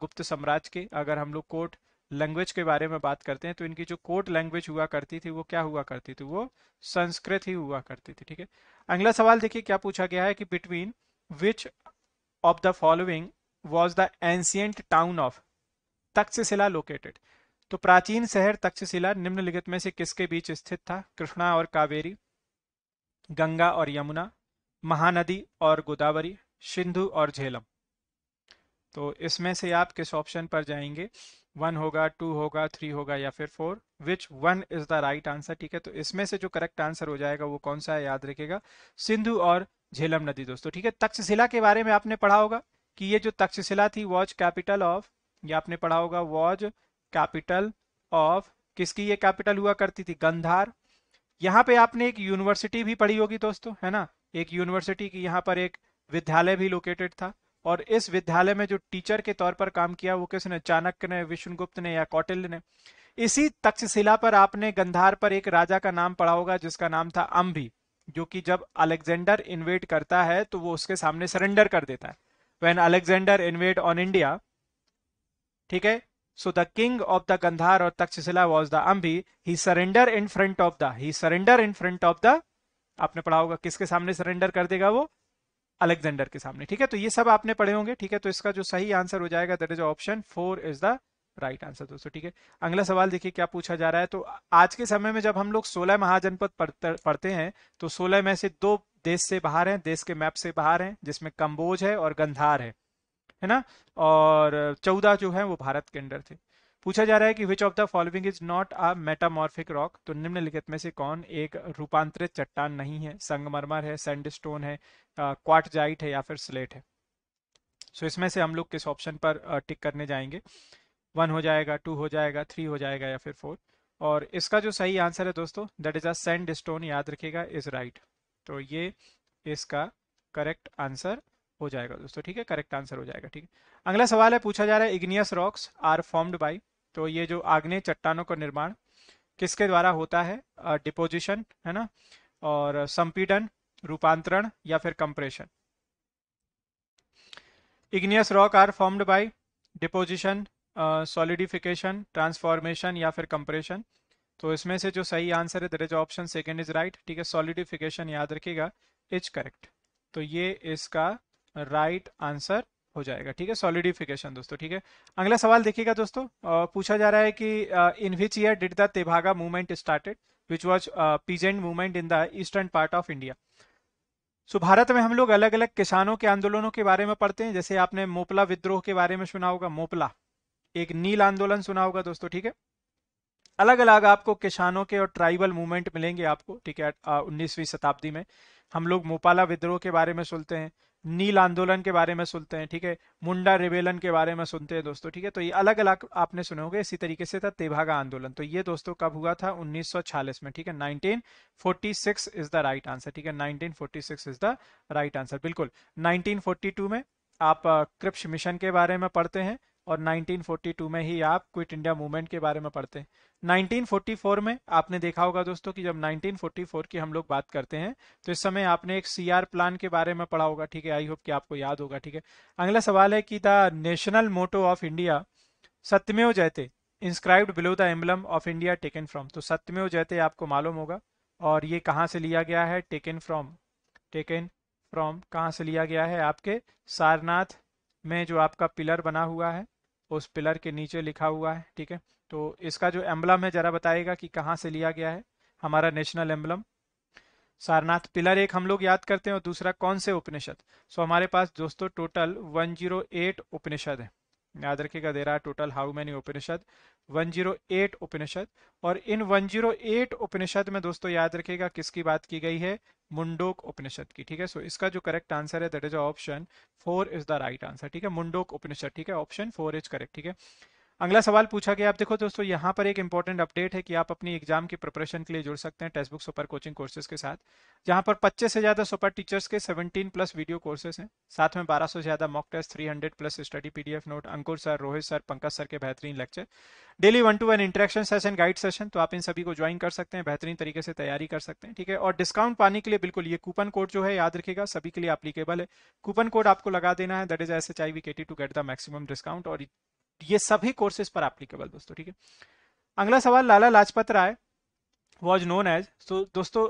गुप्त साम्राज्य के अगर हम लोग कोर्ट लैंग्वेज के बारे में बात करते हैं तो इनकी जो कोर्ट लैंग्वेज हुआ करती थी वो क्या हुआ करती थी वो संस्कृत ही हुआ करती थी ठीक है अगला सवाल देखिए क्या पूछा गया है कि between which of the following was the ancient town of Takshashila located तो प्राचीन शहर तक्षशिला निम्नलिखित में से किसके बीच स्थित था कृष्णा और कावेरी गंगा और यमुना महानदी और गोदावरी सिंधु और झेलम तो इसमें से आप किस ऑप्शन पर जाएंगे वन होगा टू होगा थ्री होगा या फिर four which one is the right answer ठीक है तो इसमें से जो करेक्ट आंसर हो जाएगा वो कौन सा है याद रखेगा सिंधु और झेलम नदी दोस्तों ठीक है तक्षशिला के बारे में आपने पढ़ा होगा कि ये जो तक्षशिला थी वॉज कैपिटल ऑफ ये आपने पढ़ा होगा वॉज कैपिटल ऑफ किसकी ये कैपिटल हुआ करती थी गंधार यहाँ पे आपने एक यूनिवर्सिटी भी पढ़ी होगी दोस्तों है ना एक यूनिवर्सिटी की यहाँ पर एक विद्यालय भी लोकेटेड था और इस विद्यालय में जो टीचर के तौर पर काम किया वो किसने चाणक्य ने विष्णुगुप्त ने या कौटिल्य ने इसी तक्षशिला पर आपने गंधार पर एक राजा का नाम पढ़ा होगा जिसका नाम था अम्बी जो कि जब अलेक्जेंडर इन्वेट करता है तो वो उसके सामने सरेंडर कर देता है when Alexander invade on India ठीक है so the king of the Gandhar और Takshashila was the Ambhi he surrender in front of the he surrender in front of the आपने पढ़ा होगा किसके सामने सरेंडर कर देगा वो अलेक्जेंडर के सामने ठीक है तो ये सब आपने पढ़े होंगे ठीक है तो इसका जो सही आंसर हो जाएगा that is option four is the right answer दोस्तों ठीक है अगला सवाल देखिए क्या पूछा जा रहा है तो आज के समय में जब हम लोग सोलह महाजनपद पढ़ते हैं तो सोलह में से दो देश से बाहर हैं देश के मैप से बाहर हैं जिसमें कंबोज है और गंधार है है ना और चौदह जो है वो भारत के अंदर थे पूछा जा रहा है कि which of the following is not a metamorphic rock तो निम्नलिखित में से कौन एक रूपांतरित चट्टान नहीं है संगमरमर है सैंडस्टोन है क्वाटजाइट है या फिर स्लेट है सो so, इसमें से हम लोग किस ऑप्शन पर टिक करने जाएंगे वन हो जाएगा टू हो जाएगा थ्री हो जाएगा या फिर फोर और इसका जो सही आंसर है दोस्तों that is uh sandstone याद रखिएगा इज राइट तो ये इसका करेक्ट आंसर हो जाएगा दोस्तों ठीक है करेक्ट आंसर हो जाएगा ठीक है अगला सवाल है पूछा जा रहा है igneous rocks are formed by तो ये जो आग्नेय चट्टानों का निर्माण किसके द्वारा होता है डिपोजिशन है ना और संपीडन रूपांतरण या फिर compression igneous rock are formed by deposition solidification transformation या फिर कंप्रेशन तो इसमें से जो सही आंसर है दर is option second is right ठीक है सॉलिडिफिकेशन याद रखिएगा इज करेक्ट तो ये इसका राइट right आंसर हो जाएगा ठीक है सॉलिडिफिकेशन दोस्तों ठीक है अगला सवाल देखिएगा दोस्तों पूछा जा रहा है कि in which year did the Tebhaga movement started which was peasant movement in the eastern part of India so भारत में हम लोग अलग अलग किसानों के आंदोलनों के बारे में पढ़ते हैं जैसे आपने मोपला विद्रोह के बारे में सुना होगा मोपला एक नील आंदोलन सुना होगा दोस्तों ठीक है अलग अलग आपको किसानों के और ट्राइबल मूवमेंट मिलेंगे आपको ठीक है उन्नीसवीं शताब्दी में हम लोग मोपाला विद्रोह के बारे में सुनते हैं नील आंदोलन के बारे में सुनते हैं ठीक है मुंडा रिवेलन के बारे में सुनते हैं दोस्तों ठीक है तो ये अलग अलग आपने सुने होंगे इसी तरीके से था तेभागा आंदोलन तो ये दोस्तों कब हुआ था 1946 में ठीक है 1946 इज द राइट आंसर ठीक है 1946 इज द राइट आंसर बिल्कुल 1942 में आप क्रिप्स मिशन के बारे में पढ़ते हैं और 1942 में ही आप क्विट इंडिया मूवमेंट के बारे में पढ़ते हैं 1944 में आपने देखा होगा दोस्तों कि जब 1944 की हम लोग बात करते हैं तो इस समय आपने एक सीआर प्लान के बारे में पढ़ा होगा ठीक है आई होप कि आपको याद होगा ठीक है अगला सवाल है कि the national motto of India Satyameva Jayate inscribed below the emblem of India taken from तो सत्यमेव जयते आपको मालूम होगा और ये कहाँ से लिया गया है टेकन फ्रॉम टेकन फ्रॉम कहाँ से लिया गया है आपके सारनाथ में जो आपका पिलर बना हुआ है उस पिलर के नीचे लिखा हुआ है ठीक है तो इसका जो एम्बलम है जरा बताएगा कि कहाँ से लिया गया है हमारा नेशनल एम्बलम सारनाथ पिलर एक हम लोग याद करते हैं और दूसरा कौन से उपनिषद सो हमारे पास दोस्तों टोटल 108 उपनिषद है याद रखिएगा there are total how many Upanishad 108 Upanishad और इन 108 उपनिषद में दोस्तों याद रखिएगा किसकी बात की गई है मुंडोक उपनिषद की ठीक है सो so, इसका जो करेक्ट आंसर है that is option four is the right answer ठीक है मुंडोक उपनिषद ठीक है ऑप्शन फोर इज करेक्ट ठीक है अगला सवाल पूछा गया आप देखो दोस्तों यहाँ पर एक इंपॉर्टेंट अपडेट है कि आप अपनी एग्जाम की प्रिपरेशन के लिए जुड़ सकते हैं text book super coaching courses के साथ जहाँ पर 25 से ज्यादा सुपर टीचर्स के 17 प्लस वीडियो कोर्सेज हैं साथ में 1200 से ज्यादा mock test 300 plus study PDF note Ankur sir Rohit sir Pankaj sir के बेहतरीन lecture daily one to one interaction session guide session तो आप इन सभी को ज्वाइन कर सकते हैं बेहतरीन तरीके से तैयारी कर सकते हैं ठीक है और डिस्काउंट पाने के लिए बिल्कुल ये कूपन कोड जो है याद रखेगा सभी के लिए एप्लीकेबल है कूपन कोड आपको लगा देना है that is S H I V K T to get the maximum discount और ये सभी कोर्सेज पर एप्लीकेबल दोस्तों ठीक है अगला सवाल Lala Lajpat Rai was known as तो दोस्तों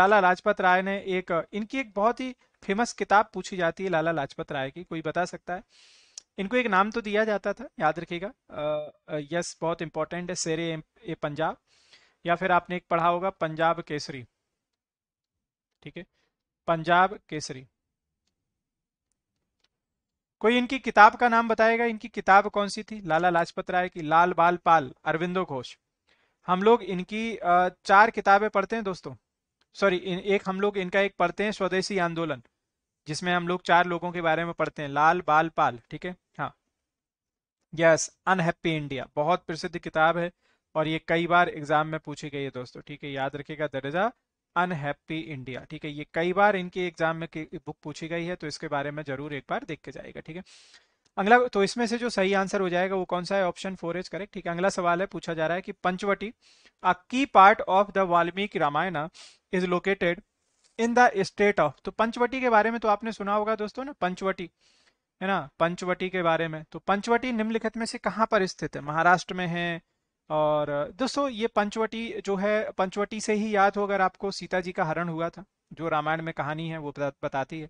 लाला लाजपत राय ने एक इनकी एक बहुत ही फेमस किताब पूछी जाती है लाला लाजपत राय की कोई बता सकता है इनको एक नाम तो दिया जाता था याद रखिएगा यस बहुत इंपॉर्टेंट है शेर ए पंजाब या फिर आपने एक पढ़ा होगा पंजाब केसरी ठीक है पंजाब केसरी कोई इनकी किताब का नाम बताएगा इनकी किताब कौन सी थी लाला लाजपत राय की लाल बाल पाल अरविंदो घोष हम लोग इनकी चार किताबें पढ़ते हैं दोस्तों सॉरी एक हम लोग इनका एक पढ़ते हैं स्वदेशी आंदोलन जिसमें हम लोग चार लोगों के बारे में पढ़ते हैं लाल बाल पाल ठीक है हाँ यस अनहैप्पी इंडिया बहुत प्रसिद्ध किताब है और ये कई बार एग्जाम में पूछी गई है दोस्तों ठीक है याद रखेगा दर्जा अनहैप्पी इंडिया ठीक है ये कई बार इनके एग्जाम में बुक पूछी गई है तो इसके बारे में जरूर एक बार देख के जाएगा ठीक है अगला तो इसमें से जो सही आंसर हो जाएगा वो कौन सा है ऑप्शन फोर इज करेक्ट ठीक है अगला सवाल है पूछा जा रहा है कि पंचवटी अ की part of the Valmiki Ramayana is located in the state of तो पंचवटी के बारे में तो आपने सुना होगा दोस्तों ना पंचवटी है ना पंचवटी के बारे में तो पंचवटी निम्नलिखित में से कहां पर स्थित है महाराष्ट्र में है और दोस्तों ये पंचवटी जो है पंचवटी से ही याद हो अगर आपको सीता जी का हरण हुआ था जो रामायण में कहानी है वो बताती है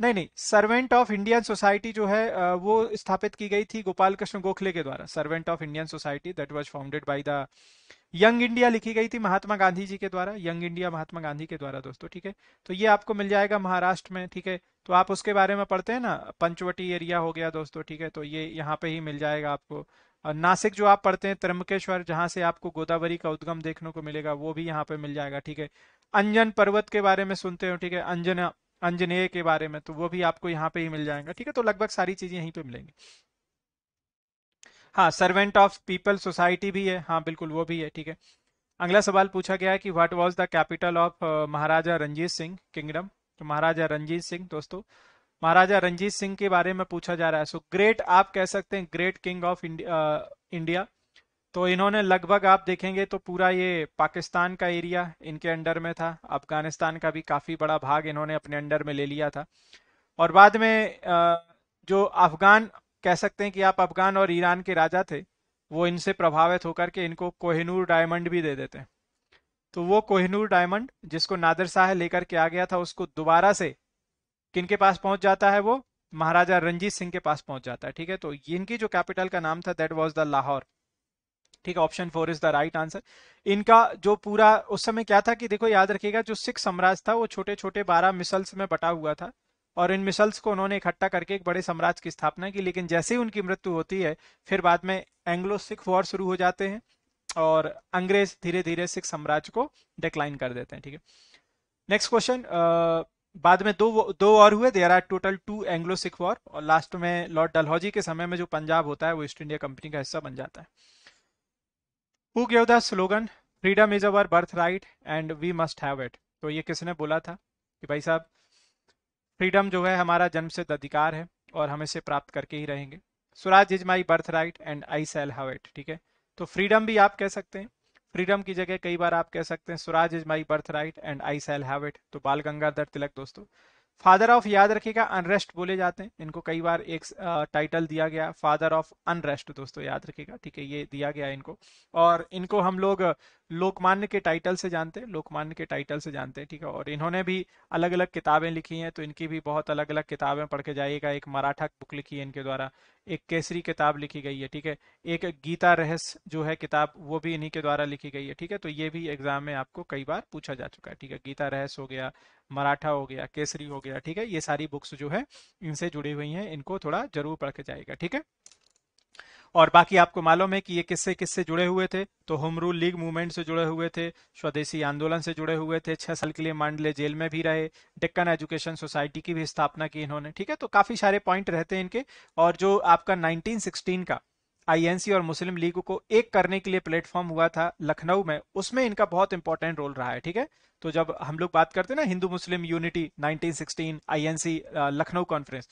नहीं नहीं सर्वेंट ऑफ इंडियन सोसाइटी जो है वो स्थापित की गई थी गोपाल कृष्ण गोखले के द्वारा servant of Indian society that was founded by the Young India लिखी गई थी महात्मा गांधी जी के द्वारा यंग इंडिया महात्मा गांधी के द्वारा दोस्तों ठीक है तो ये आपको मिल जाएगा महाराष्ट्र में ठीक है तो आप उसके बारे में पढ़ते हैं ना पंचवटी एरिया हो गया दोस्तों ठीक है तो ये यहाँ पे ही मिल जाएगा आपको और नासिक जो आप पढ़ते हैं त्रम्बकेश्वर जहां से आपको गोदावरी का उद्गम देखने को मिलेगा वो भी यहाँ पे मिल जाएगा ठीक है अंजन पर्वत के बारे में सुनते हो ठीक है अंजन अंजनेय के बारे में तो वो भी आपको यहाँ पे ही मिल जाएगा ठीक है तो लगभग सारी चीजें यहीं पे मिलेंगी हाँ सर्वेंट ऑफ पीपल सोसाइटी भी है हाँ बिल्कुल वो भी है ठीक है अगला सवाल पूछा गया है कि what was the capital of Maharaja Ranjit Singh kingdom तो महाराजा रंजीत सिंह दोस्तों महाराजा रंजीत सिंह के बारे में पूछा जा रहा है सो so, ग्रेट आप कह सकते हैं ग्रेट किंग ऑफ इंडिया तो इन्होंने लगभग आप देखेंगे तो पूरा ये पाकिस्तान का एरिया इनके अंडर में था अफगानिस्तान का भी काफ़ी बड़ा भाग इन्होंने अपने अंडर में ले लिया था और बाद में uh, जो अफगान कह सकते हैं कि आप अफगान और ईरान के राजा थे वो इनसे प्रभावित होकर के इनको कोहिनूर डायमंड भी दे देते हैं तो वो कोहिनूर डायमंड जिसको नादर शाह लेकर के आ गया था उसको दोबारा से किन के पास पहुंच जाता है वो महाराजा रंजीत सिंह के पास पहुंच जाता है ठीक है तो इनकी जो कैपिटल का नाम था दैट वॉज द लाहौर ठीक है option four is the right answer इनका जो पूरा उस समय क्या था कि देखो याद रखिएगा जो सिख साम्राज्य था वो छोटे छोटे बारह मिसल्स में बटा हुआ था और इन मिसल्स को उन्होंने इकट्ठा करके एक बड़े साम्राज्य की स्थापना की लेकिन जैसे ही उनकी मृत्यु होती है फिर बाद में एंग्लो सिख वॉर शुरू हो जाते हैं और अंग्रेज धीरे धीरे सिख साम्राज्य को डिक्लाइन कर देते हैं ठीक है नेक्स्ट क्वेश्चन बाद में दो दो और हुए there are total two Anglo Sikh war और लास्ट में लॉर्ड डलहौजी के समय में जो पंजाब होता है वो ईस्ट इंडिया कंपनी का हिस्सा बन जाता है who gave the slogan freedom is our birth right and we must have it तो ये किसने बोला था कि भाई साहब फ्रीडम जो है हमारा जन्म से अधिकार है और हम इसे प्राप्त करके ही रहेंगे swaraj is my birth right and I shall have it ठीक है तो फ्रीडम भी आप कह सकते हैं फ्रीडम की जगह कई बार आप कह सकते हैं swaraj is my birth right and I shall have it तो बाल गंगाधर तिलक दोस्तों फादर ऑफ याद रखिएगा अनरेस्ट बोले जाते हैं इनको कई बार एक टाइटल दिया गया फादर ऑफ अनरेस्ट दोस्तों याद रखिएगा ठीक है ये दिया गया इनको और इनको हम लोग लोकमान्य के टाइटल से जानते हैं लोकमान्य के टाइटल से जानते हैं ठीक है और इन्होंने भी अलग अलग किताबें लिखी हैं तो इनकी भी बहुत अलग अलग किताबें पढ़ के जाइएगा एक मराठा बुक लिखी है इनके द्वारा एक केसरी किताब लिखी गई है ठीक है एक गीता रहस्य जो है किताब वो भी इन्हीं के द्वारा लिखी गई है ठीक है तो ये भी एग्जाम में आपको कई बार पूछा जा चुका है ठीक है गीता रहस्य हो गया मराठा हो गया केसरी हो गया ठीक है ये सारी बुक्स जो है इनसे जुड़ी हुई हैं इनको थोड़ा जरूर पढ़ के जाएगा ठीक है और बाकी आपको मालूम है कि ये किससे किससे जुड़े हुए थे तो होम रूल लीग मूवमेंट से जुड़े हुए थे स्वदेशी आंदोलन से जुड़े हुए थे छह साल के लिए मांडले जेल में भी रहे डेक्कन एजुकेशन सोसाइटी की भी स्थापना की इन्होंने ठीक है तो काफी सारे पॉइंट रहते हैं इनके और जो आपका नाइनटीन का आईएनसी और मुस्लिम लीग को एक करने के लिए प्लेटफॉर्म हुआ था लखनऊ में उसमें इनका बहुत इंपॉर्टेंट रोल रहा है ठीक है तो जब हम लोग बात करते हैं ना Hindu Muslim unity 1916 INC Lucknow conference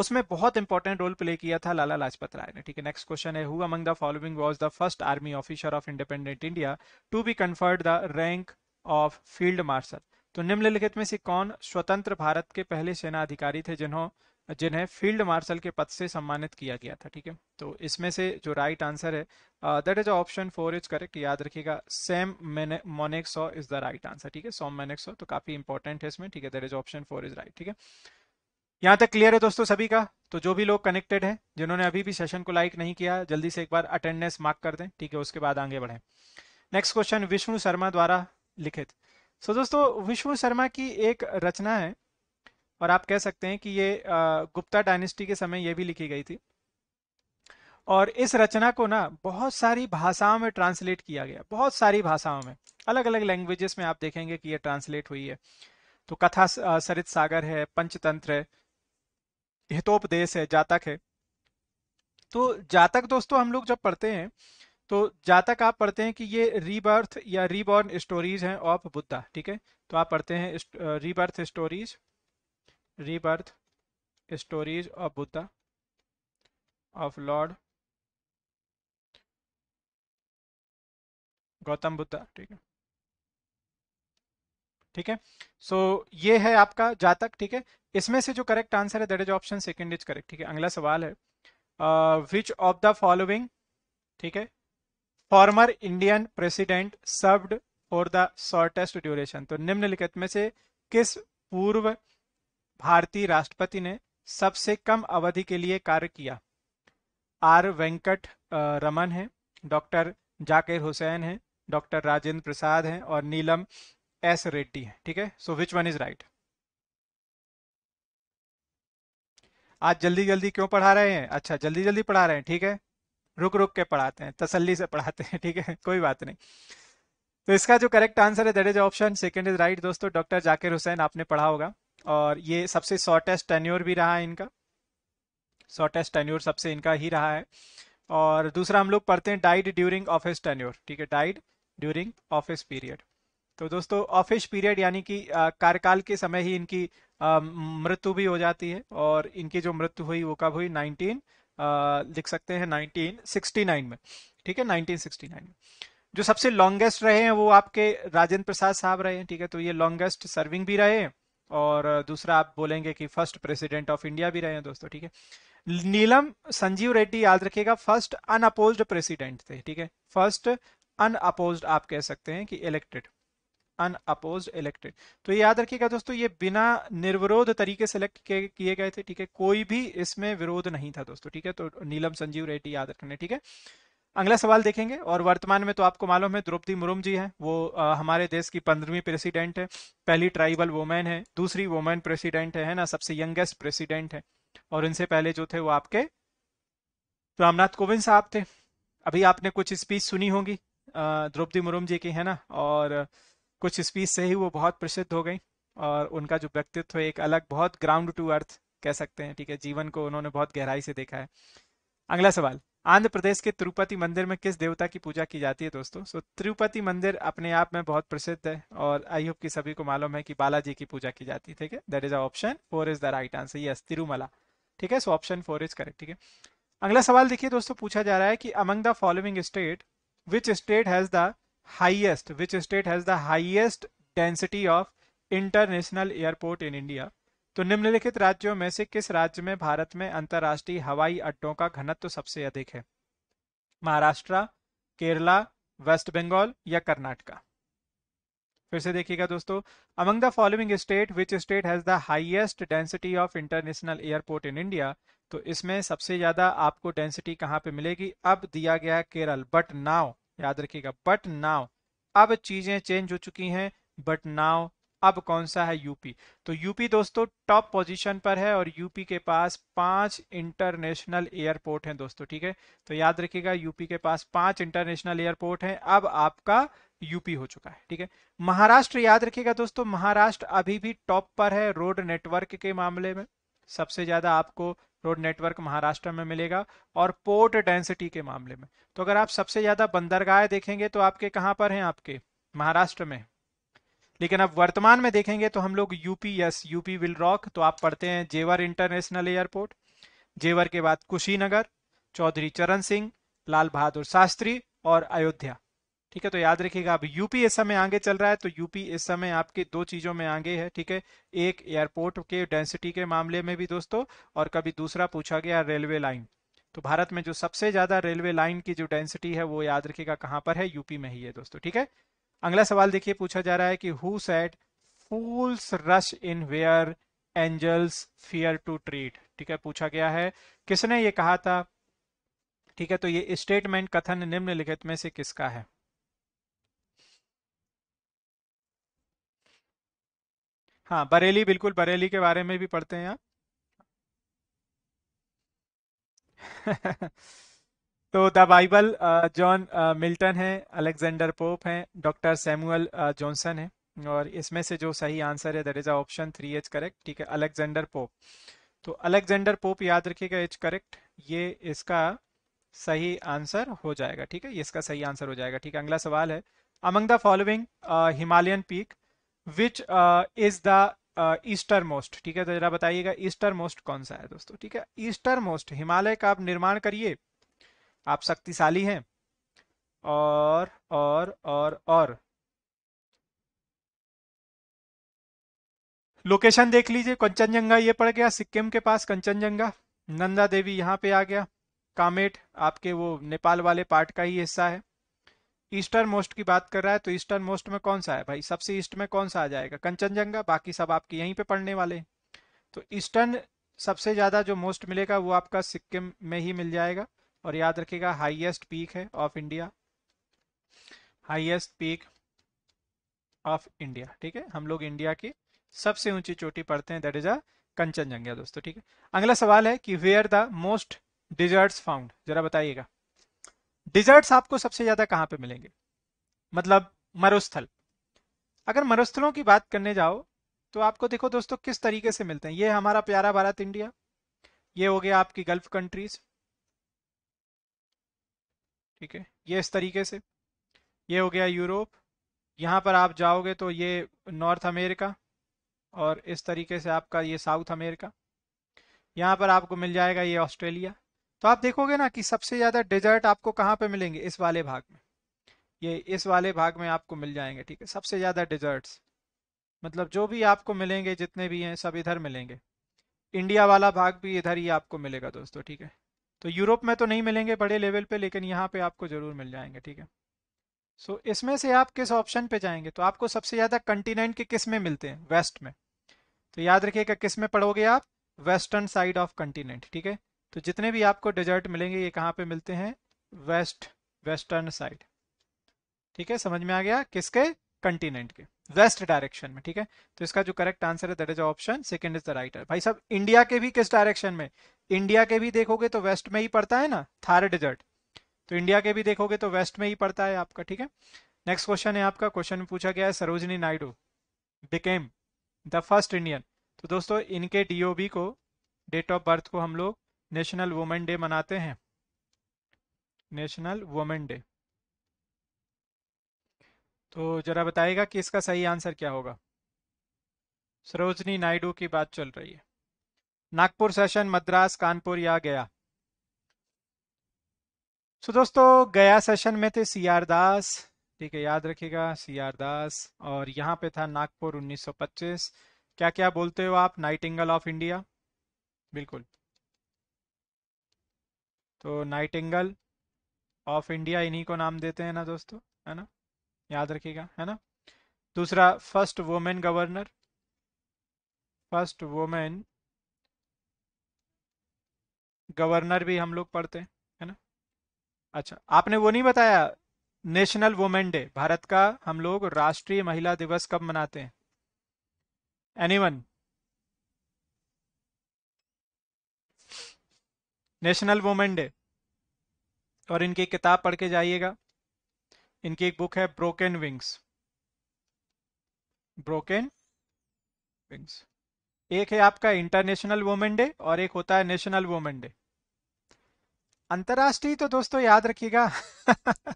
उसमें बहुत इंपॉर्टेंट रोल प्ले किया था लाला लाजपत राय ने ठीक है नेक्स्ट क्वेश्चन है who among the following was the first army officer of independent India to be conferred the rank of field marshal तो निम्नलिखित में से कौन स्वतंत्र भारत के पहले सेना अधिकारी थे जिन्हों जिन्हें फील्ड मार्शल के पद से सम्मानित किया गया था ठीक है तो इसमें से जो राइट आंसर है that is option four is correct याद रखिएगा Sam Manekshaw is the right answer ठीक है सोम मेनेक्सो तो काफी इंपॉर्टेंट है इसमें ठीक है that is option four is right ठीक है यहाँ तक क्लियर है दोस्तों सभी का तो जो भी लोग कनेक्टेड हैं जिन्होंने अभी भी सेशन को लाइक नहीं किया जल्दी से एक बार अटेंडेंस मार्क कर दें ठीक है उसके बाद आगे बढ़े नेक्स्ट क्वेश्चन विष्णु शर्मा द्वारा लिखित सो so, दोस्तों विष्णु शर्मा की एक रचना है और आप कह सकते हैं कि ये गुप्ता डायनेस्टी के समय यह भी लिखी गई थी और इस रचना को ना बहुत सारी भाषाओं में ट्रांसलेट किया गया बहुत सारी भाषाओं में अलग अलग लैंग्वेजेस में आप देखेंगे कि यह ट्रांसलेट हुई है तो कथा सरित सागर है पंचतंत्र है हितोपदेश है जातक है तो जातक दोस्तों हम लोग जब पढ़ते हैं तो जातक आप पढ़ते हैं कि ये रीबर्थ या रीबॉर्न स्टोरीज हैं ऑफ बुद्धा ठीक है तो आप पढ़ते हैं rebirth stories rebirth stories of Buddha of Lord Gautam Buddha ठीक है ठीक है सो so, ये है आपका जातक ठीक है इसमें से जो करेक्ट आंसर है that is option second is correct ठीक है अगला सवाल है विच ऑफ द फॉलोइंग ठीक है former Indian president served for the shortest duration तो निम्नलिखित में से किस पूर्व भारतीय राष्ट्रपति ने सबसे कम अवधि के लिए कार्य किया आर वेंकट रमन है डॉक्टर जाकिर हुसैन है डॉक्टर राजेंद्र प्रसाद हैं और नीलम एस रेड्डी है ठीक है so which one is right आज जल्दी जल्दी क्यों पढ़ा रहे हैं अच्छा जल्दी जल्दी पढ़ा रहे हैं ठीक है रुक रुक के पढ़ाते हैं तसल्ली से पढ़ाते हैं ठीक है कोई बात नहीं तो इसका जो करेक्ट आंसर है that is option second is right दोस्तों डॉक्टर जाकिर हुसैन आपने पढ़ा होगा और ये सबसे शॉर्टेस्ट टेन्योर भी रहा है इनका शॉर्टेस्ट टेन्योर सबसे इनका ही रहा है और दूसरा हम लोग पढ़ते हैं डाइड ड्यूरिंग ऑफिस टेन्योर ठीक है डाइड ड्यूरिंग ऑफिस पीरियड तो दोस्तों ऑफिस पीरियड यानी कि कार्यकाल के समय ही इनकी मृत्यु भी हो जाती है और इनकी जो मृत्यु हुई वो कब हुई 19 लिख सकते हैं 1969 में ठीक है 1969 में जो सबसे लॉन्गेस्ट रहे हैं वो आपके राजेंद्र प्रसाद साहब रहे हैं ठीक है तो ये लॉन्गेस्ट सर्विंग भी रहे हैं और दूसरा आप बोलेंगे कि फर्स्ट प्रेसिडेंट ऑफ इंडिया भी रहे हैं दोस्तों ठीक है नीलम संजीव रेड्डी याद रखिएगा फर्स्ट अनअपोज्ड प्रेसिडेंट थे ठीक है फर्स्ट अनअपोज्ड आप कह सकते हैं कि इलेक्टेड अनअपोज इलेक्टेड तो याद रखिएगा दोस्तों ये बिना निर्विरोध तरीके सेलेक्ट किए गए थे ठीक है कोई भी इसमें विरोध नहीं था दोस्तों ठीक है तो नीलम संजीव रेड्डी याद रखने ठीक है अगला सवाल देखेंगे और वर्तमान में तो आपको मालूम है द्रौपदी मुर्म जी हैं वो आ, हमारे देश की पंद्रहवीं प्रेसिडेंट है पहली ट्राइबल वोमेन है दूसरी वोमेन प्रेसिडेंट है, है ना सबसे यंगेस्ट प्रेसिडेंट है और इनसे पहले जो थे वो आपके रामनाथ कोविंद साहब थे अभी आपने कुछ स्पीच सुनी होगी द्रौपदी मुर्म जी की है ना और कुछ स्पीच से ही वो बहुत प्रसिद्ध हो गई और उनका जो व्यक्तित्व एक अलग बहुत ग्राउंड टू अर्थ कह सकते हैं ठीक है जीवन को उन्होंने बहुत गहराई से देखा है अगला सवाल आंध्र प्रदेश के तिरुपति मंदिर में किस देवता की पूजा की जाती है दोस्तों सो तिरुपति मंदिर अपने आप में बहुत प्रसिद्ध है और आई होप की सभी को मालूम है कि बालाजी की पूजा की जाती है ठीक है that is option four is the right answer yes Tirumala ठीक है so option four is correct ठीक है अगला सवाल देखिए दोस्तों पूछा जा रहा है कि among the following state which state has the highest which state has the highest density of international airport in India तो निम्नलिखित राज्यों में से किस राज्य में भारत में अंतरराष्ट्रीय हवाई अड्डों का घनत्व तो सबसे अधिक है महाराष्ट्र केरला वेस्ट बंगाल या कर्नाटका फिर से देखिएगा दोस्तों among the following state which state has the highest density of international airport in India तो इसमें सबसे ज्यादा आपको डेंसिटी कहां पे मिलेगी अब दिया गया केरल बट नाउ याद रखिएगा बट नाव अब चीजें चेंज हो चुकी हैं बट नाव अब कौन सा है यूपी तो यूपी दोस्तों टॉप पोजीशन पर है और यूपी के पास पांच इंटरनेशनल एयरपोर्ट हैं दोस्तों ठीक है तो याद रखिएगा यूपी के पास पांच इंटरनेशनल एयरपोर्ट हैं अब आपका यूपी हो चुका है ठीक है महाराष्ट्र याद रखिएगा दोस्तों महाराष्ट्र अभी भी टॉप पर है रोड नेटवर्क के मामले में सबसे ज्यादा आपको रोड नेटवर्क महाराष्ट्र में मिलेगा और पोर्ट डेंसिटी के मामले में तो अगर आप सबसे ज़्यादा बंदरगाह देखेंगे तो आपके कहाँ पर हैं आपके महाराष्ट्र में लेकिन अब वर्तमान में देखेंगे तो हम लोग UP yes UP will rock तो आप पढ़ते हैं जेवर इंटरनेशनल एयरपोर्ट जेवर के बाद कुशीनगर चौधरी चरण सिंह लाल बहादुर शास्त्री और अयोध्या ठीक है तो याद रखिएगा अब यूपी इस समय आगे चल रहा है तो यूपी इस समय आपके दो चीजों में आगे है ठीक है एक एयरपोर्ट के डेंसिटी के मामले में भी दोस्तों और कभी दूसरा पूछा गया रेलवे लाइन तो भारत में जो सबसे ज्यादा रेलवे लाइन की जो डेंसिटी है वो याद रखिएगा कहां पर है यूपी में ही है दोस्तों ठीक है अगला सवाल देखिए पूछा जा रहा है कि who said fools rush in where angels fear to tread ठीक है पूछा गया है किसने ये कहा था ठीक है तो ये स्टेटमेंट कथन निम्नलिखित में से किसका है हाँ बरेली बिल्कुल बरेली के बारे में भी पढ़ते हैं आप तो द बाइबल जॉन मिल्टन है अलेक्जेंडर पोप हैं डॉक्टर सैमुअल जॉनसन है और इसमें से जो सही आंसर है दर is option three is correct ठीक है अलेक्जेंडर पोप तो अलेक्जेंडर पोप याद रखिएगा इज करेक्ट ये इसका सही आंसर हो जाएगा ठीक है ये इसका सही आंसर हो जाएगा ठीक है अगला सवाल है among the following Himalayan peak which is the easternmost ठीक है तो जरा बताइएगा ईस्टर मोस्ट कौन सा है दोस्तों ठीक है ईस्टर मोस्ट हिमालय का आप निर्माण करिए आप शक्तिशाली हैं और और और और लोकेशन देख लीजिए कंचनजंगा ये पड़ गया सिक्किम के पास कंचनजंगा नंदा देवी यहाँ पे आ गया कामेट आपके वो नेपाल वाले पार्ट का ही हिस्सा है ईस्टर्न मोस्ट की बात कर रहा है तो ईस्टर्न मोस्ट में कौन सा है भाई सबसे ईस्ट में कौन सा आ जाएगा कंचनजंगा बाकी सब आपके यहीं पे पढ़ने वाले तो ईस्टर्न सबसे ज़्यादा जो मोस्ट मिलेगा वो आपका सिक्किम में ही मिल जाएगा और याद रखिएगा हाईएस्ट पीक है of India highest peak of India ठीक है हम लोग इंडिया की सबसे ऊंची चोटी पढ़ते हैं दैट इज अ कंचनजंगा दोस्तों ठीक है अगला सवाल है कि where the most deserts found जरा बताइएगा डिजर्ट्स आपको सबसे ज्यादा कहाँ पे मिलेंगे मतलब मरुस्थल अगर मरुस्थलों की बात करने जाओ तो आपको देखो दोस्तों किस तरीके से मिलते हैं ये हमारा प्यारा भारत इंडिया ये हो गया आपकी गल्फ कंट्रीज ठीक है ये इस तरीके से ये हो गया यूरोप यहाँ पर आप जाओगे तो ये नॉर्थ अमेरिका और इस तरीके से आपका ये साउथ अमेरिका यहाँ पर आपको मिल जाएगा ये ऑस्ट्रेलिया तो आप देखोगे ना कि सबसे ज़्यादा डेजर्ट आपको कहाँ पे मिलेंगे इस वाले भाग में ये इस वाले भाग में आपको मिल जाएंगे ठीक है सबसे ज़्यादा डेजर्ट्स मतलब जो भी आपको मिलेंगे जितने भी हैं सब इधर मिलेंगे इंडिया वाला भाग भी इधर ही आपको मिलेगा दोस्तों ठीक है तो यूरोप में तो नहीं मिलेंगे बड़े लेवल पे लेकिन यहाँ पे आपको ज़रूर मिल जाएंगे ठीक है सो इसमें से आप किस ऑप्शन पे जाएंगे तो आपको सबसे ज़्यादा कंटिनेंट के किस में मिलते हैं वेस्ट में तो याद रखिएगा किस में पढ़ोगे आप वेस्टर्न साइड ऑफ कंटिनेंट ठीक है तो जितने भी आपको डेजर्ट मिलेंगे ये कहाँ पे मिलते हैं वेस्ट वेस्टर्न साइड ठीक है समझ में आ गया किसके कंटिनेंट के वेस्ट डायरेक्शन में ठीक है तो इसका जो करेक्ट आंसर है that is option second is the right भाई साहब इंडिया के भी किस डायरेक्शन में इंडिया के भी देखोगे तो वेस्ट में ही पड़ता है ना थार डेजर्ट तो इंडिया के भी देखोगे तो वेस्ट में ही पड़ता है आपका ठीक है नेक्स्ट क्वेश्चन है आपका क्वेश्चन पूछा गया है Sarojini Naidu became the first Indian तो दोस्तों इनके डीओबी को डेट ऑफ बर्थ को हम लोग नेशनल वुमेन डे मनाते हैं नेशनल वुमेन डे तो जरा बताएगा कि इसका सही आंसर क्या होगा सरोजनी नायडू की बात चल रही है नागपुर सेशन मद्रास कानपुर या गया सो दोस्तों गया सेशन में थे सी आर दास ठीक है याद रखिएगा सी आर दास और यहां पे था नागपुर 1925 क्या क्या बोलते हो आप नाइटिंगल ऑफ इंडिया बिल्कुल तो नाइटिंगल ऑफ इंडिया इन्हीं को नाम देते हैं ना दोस्तों है ना याद रखिएगा है ना दूसरा first women governor first women governor भी हम लोग पढ़ते हैं है ना अच्छा आपने वो नहीं बताया नेशनल वोमेन डे भारत का हम लोग राष्ट्रीय महिला दिवस कब मनाते हैं एनीवन नेशनल वुमेन डे और इनकी किताब पढ़ के जाइएगा इनकी एक बुक है ब्रोकन विंग्स ब्रोकन विंग्स एक है आपका इंटरनेशनल वुमेन डे और एक होता है नेशनल वुमेन डे अंतरराष्ट्रीय तो दोस्तों याद रखिएगा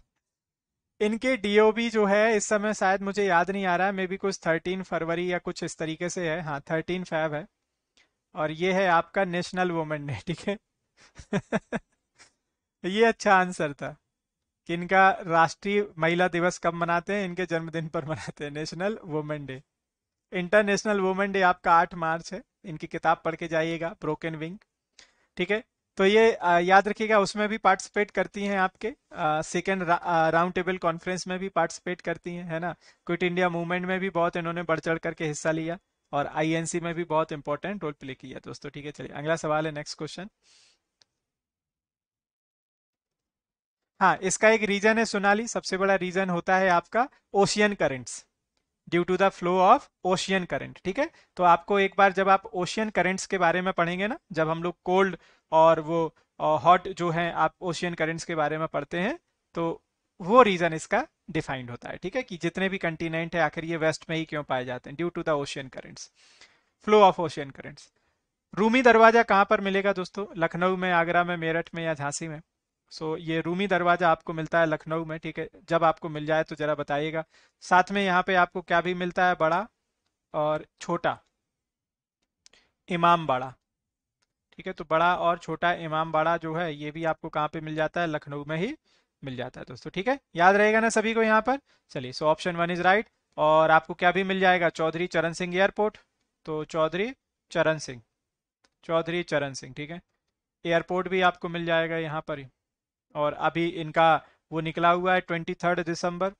इनके डीओबी जो है इस समय शायद मुझे याद नहीं आ रहा है मे बी कुछ थर्टीन फरवरी या कुछ इस तरीके से है हाँ थर्टीन फैब है और ये है आपका नेशनल वुमेन डे ठीक है ये अच्छा आंसर था कि इनका राष्ट्रीय महिला दिवस कब मनाते हैं इनके जन्मदिन पर मनाते हैं national women day international women day आपका आठ मार्च है इनकी किताब पढ़ के जाइएगा ब्रोकन विंग ठीक है तो ये याद रखिएगा उसमें भी पार्टिसिपेट करती हैं आपके सेकेंड राउंड टेबल कॉन्फ्रेंस में भी पार्टिसिपेट करती हैं है ना क्विट इंडिया मूवमेंट में भी बहुत इन्होंने बढ़ चढ़ करके हिस्सा लिया और आईएनसी में भी बहुत इंपॉर्टेंट रोल प्ले किया दोस्तों ठीक है चलिए अगला सवाल है नेक्स्ट क्वेश्चन हाँ इसका एक रीजन है सोनाली सबसे बड़ा रीजन होता है आपका ocean currents due to the flow of ocean current ठीक है तो आपको एक बार जब आप ओशियन करंट्स के बारे में पढ़ेंगे ना जब हम लोग कोल्ड और वो हॉट जो है आप ओशियन करेंट्स के बारे में पढ़ते हैं तो वो रीजन इसका डिफाइंड होता है ठीक है कि जितने भी कंटिनेंट है आखिर ये वेस्ट में ही क्यों पाए जाते हैं due to the ocean currents flow of ocean currents Rumi Darwaza कहाँ पर मिलेगा दोस्तों लखनऊ में आगरा में मेरठ में या झांसी में सो so, ये रूमी दरवाज़ा आपको मिलता है लखनऊ में ठीक है जब आपको मिल जाए तो ज़रा बताइएगा साथ में यहाँ पे आपको क्या भी मिलता है बड़ा और छोटा इमाम बाड़ा ठीक है तो बड़ा और छोटा इमाम बाड़ा जो है ये भी आपको कहाँ पे मिल जाता है लखनऊ में ही मिल जाता है दोस्तों ठीक है याद रहेगा ना सभी को यहाँ पर चलिए so option one is right और आपको क्या भी मिल जाएगा चौधरी चरण सिंह एयरपोर्ट तो चौधरी चरण सिंह चौधरी चरण सिंह ठीक है एयरपोर्ट भी आपको मिल जाएगा यहाँ पर ही और अभी इनका वो निकला हुआ है ट्वेंटी थर्ड दिसंबर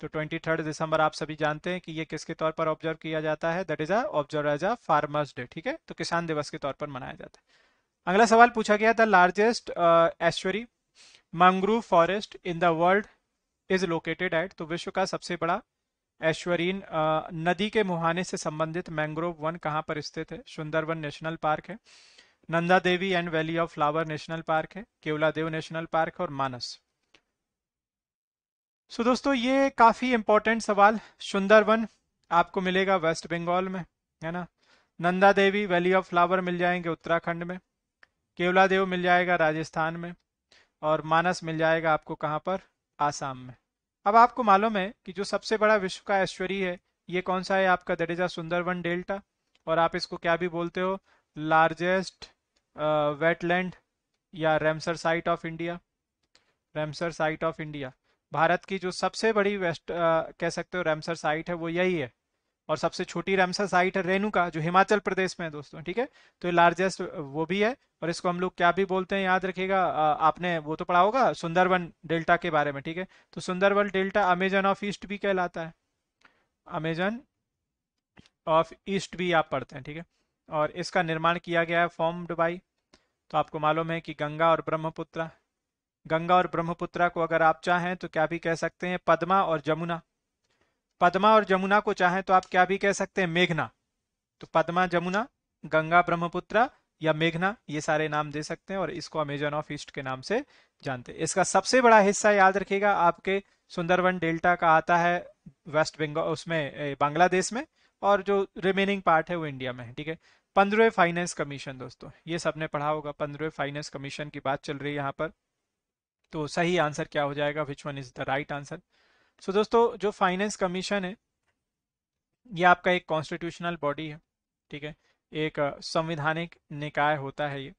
तो ट्वेंटी थर्ड दिसंबर आप सभी जानते हैं कि ये किसके तौर पर ऑब्जर्व किया जाता है that is observe as a farmers day ठीक है तो किसान दिवस के तौर पर मनाया जाता है अगला सवाल पूछा गया था largest estuary mangrove forest in the world is located at तो विश्व का सबसे बड़ा ऐश्वरीन uh, नदी के मुहाने से संबंधित मैंग्रोव वन कहाँ पर स्थित है सुंदरवन नेशनल पार्क है Nanda Devi and valley of flower national park है केवला देव नेशनल पार्क और मानस सो दोस्तों ये काफी इंपॉर्टेंट सवाल सुंदरवन आपको मिलेगा वेस्ट बंगाल में है ना Nanda Devi valley of flower मिल जाएंगे उत्तराखंड में केवला देव मिल जाएगा राजस्थान में और मानस मिल जाएगा आपको कहाँ पर आसाम में अब आपको मालूम है कि जो सबसे बड़ा विश्व का ऐश्वर्य है ये कौन सा है आपका दरेजा सुंदरवन डेल्टा और आप इसको क्या भी बोलते हो लार्जेस्ट वेटलैंड uh, या Ramsar site of India Ramsar site of India Bharat की जो सबसे बड़ी वेस्ट आ, uh, कह सकते हो रेमसर साइट है वो यही है और सबसे छोटी रेमसर साइट है रेणुका जो हिमाचल प्रदेश में है दोस्तों ठीक है तो लार्जेस्ट uh, वो भी है और इसको हम लोग क्या भी बोलते हैं याद रखिएगा आपने वो तो पढ़ा होगा सुंदरवन डेल्टा के बारे में ठीक है तो Sundarban delta Amazon of east भी कहलाता है अमेजन ऑफ ईस्ट भी आप पढ़ते हैं ठीक है और इसका निर्माण किया गया है फॉर्म्ड बाई तो आपको मालूम है कि गंगा और ब्रह्मपुत्र गंगा और ब्रह्मपुत्रा को अगर आप चाहें तो क्या भी कह सकते हैं पद्मा और जमुना पद्मा और जमुना को चाहें तो आप क्या भी कह सकते हैं मेघना तो पद्मा जमुना गंगा ब्रह्मपुत्रा या मेघना ये सारे नाम दे सकते हैं और इसको अमेजन ऑफ ईस्ट के नाम से जानते हैं इसका सबसे बड़ा हिस्सा याद रखिएगा आपके सुंदरवन डेल्टा का आता है वेस्ट बंगाल उसमें बांग्लादेश में और जो रिमेनिंग पार्ट है वो इंडिया में है ठीक है पंद्रह फाइनेंस कमीशन दोस्तों ये सबने पढ़ा होगा पंद्रह फाइनेंस कमीशन की बात चल रही है यहाँ पर तो सही आंसर क्या हो जाएगा which one is the right answer so दोस्तों जो फाइनेंस कमीशन है ये आपका एक कॉन्स्टिट्यूशनल बॉडी है ठीक है एक संविधानिक निकाय होता है ये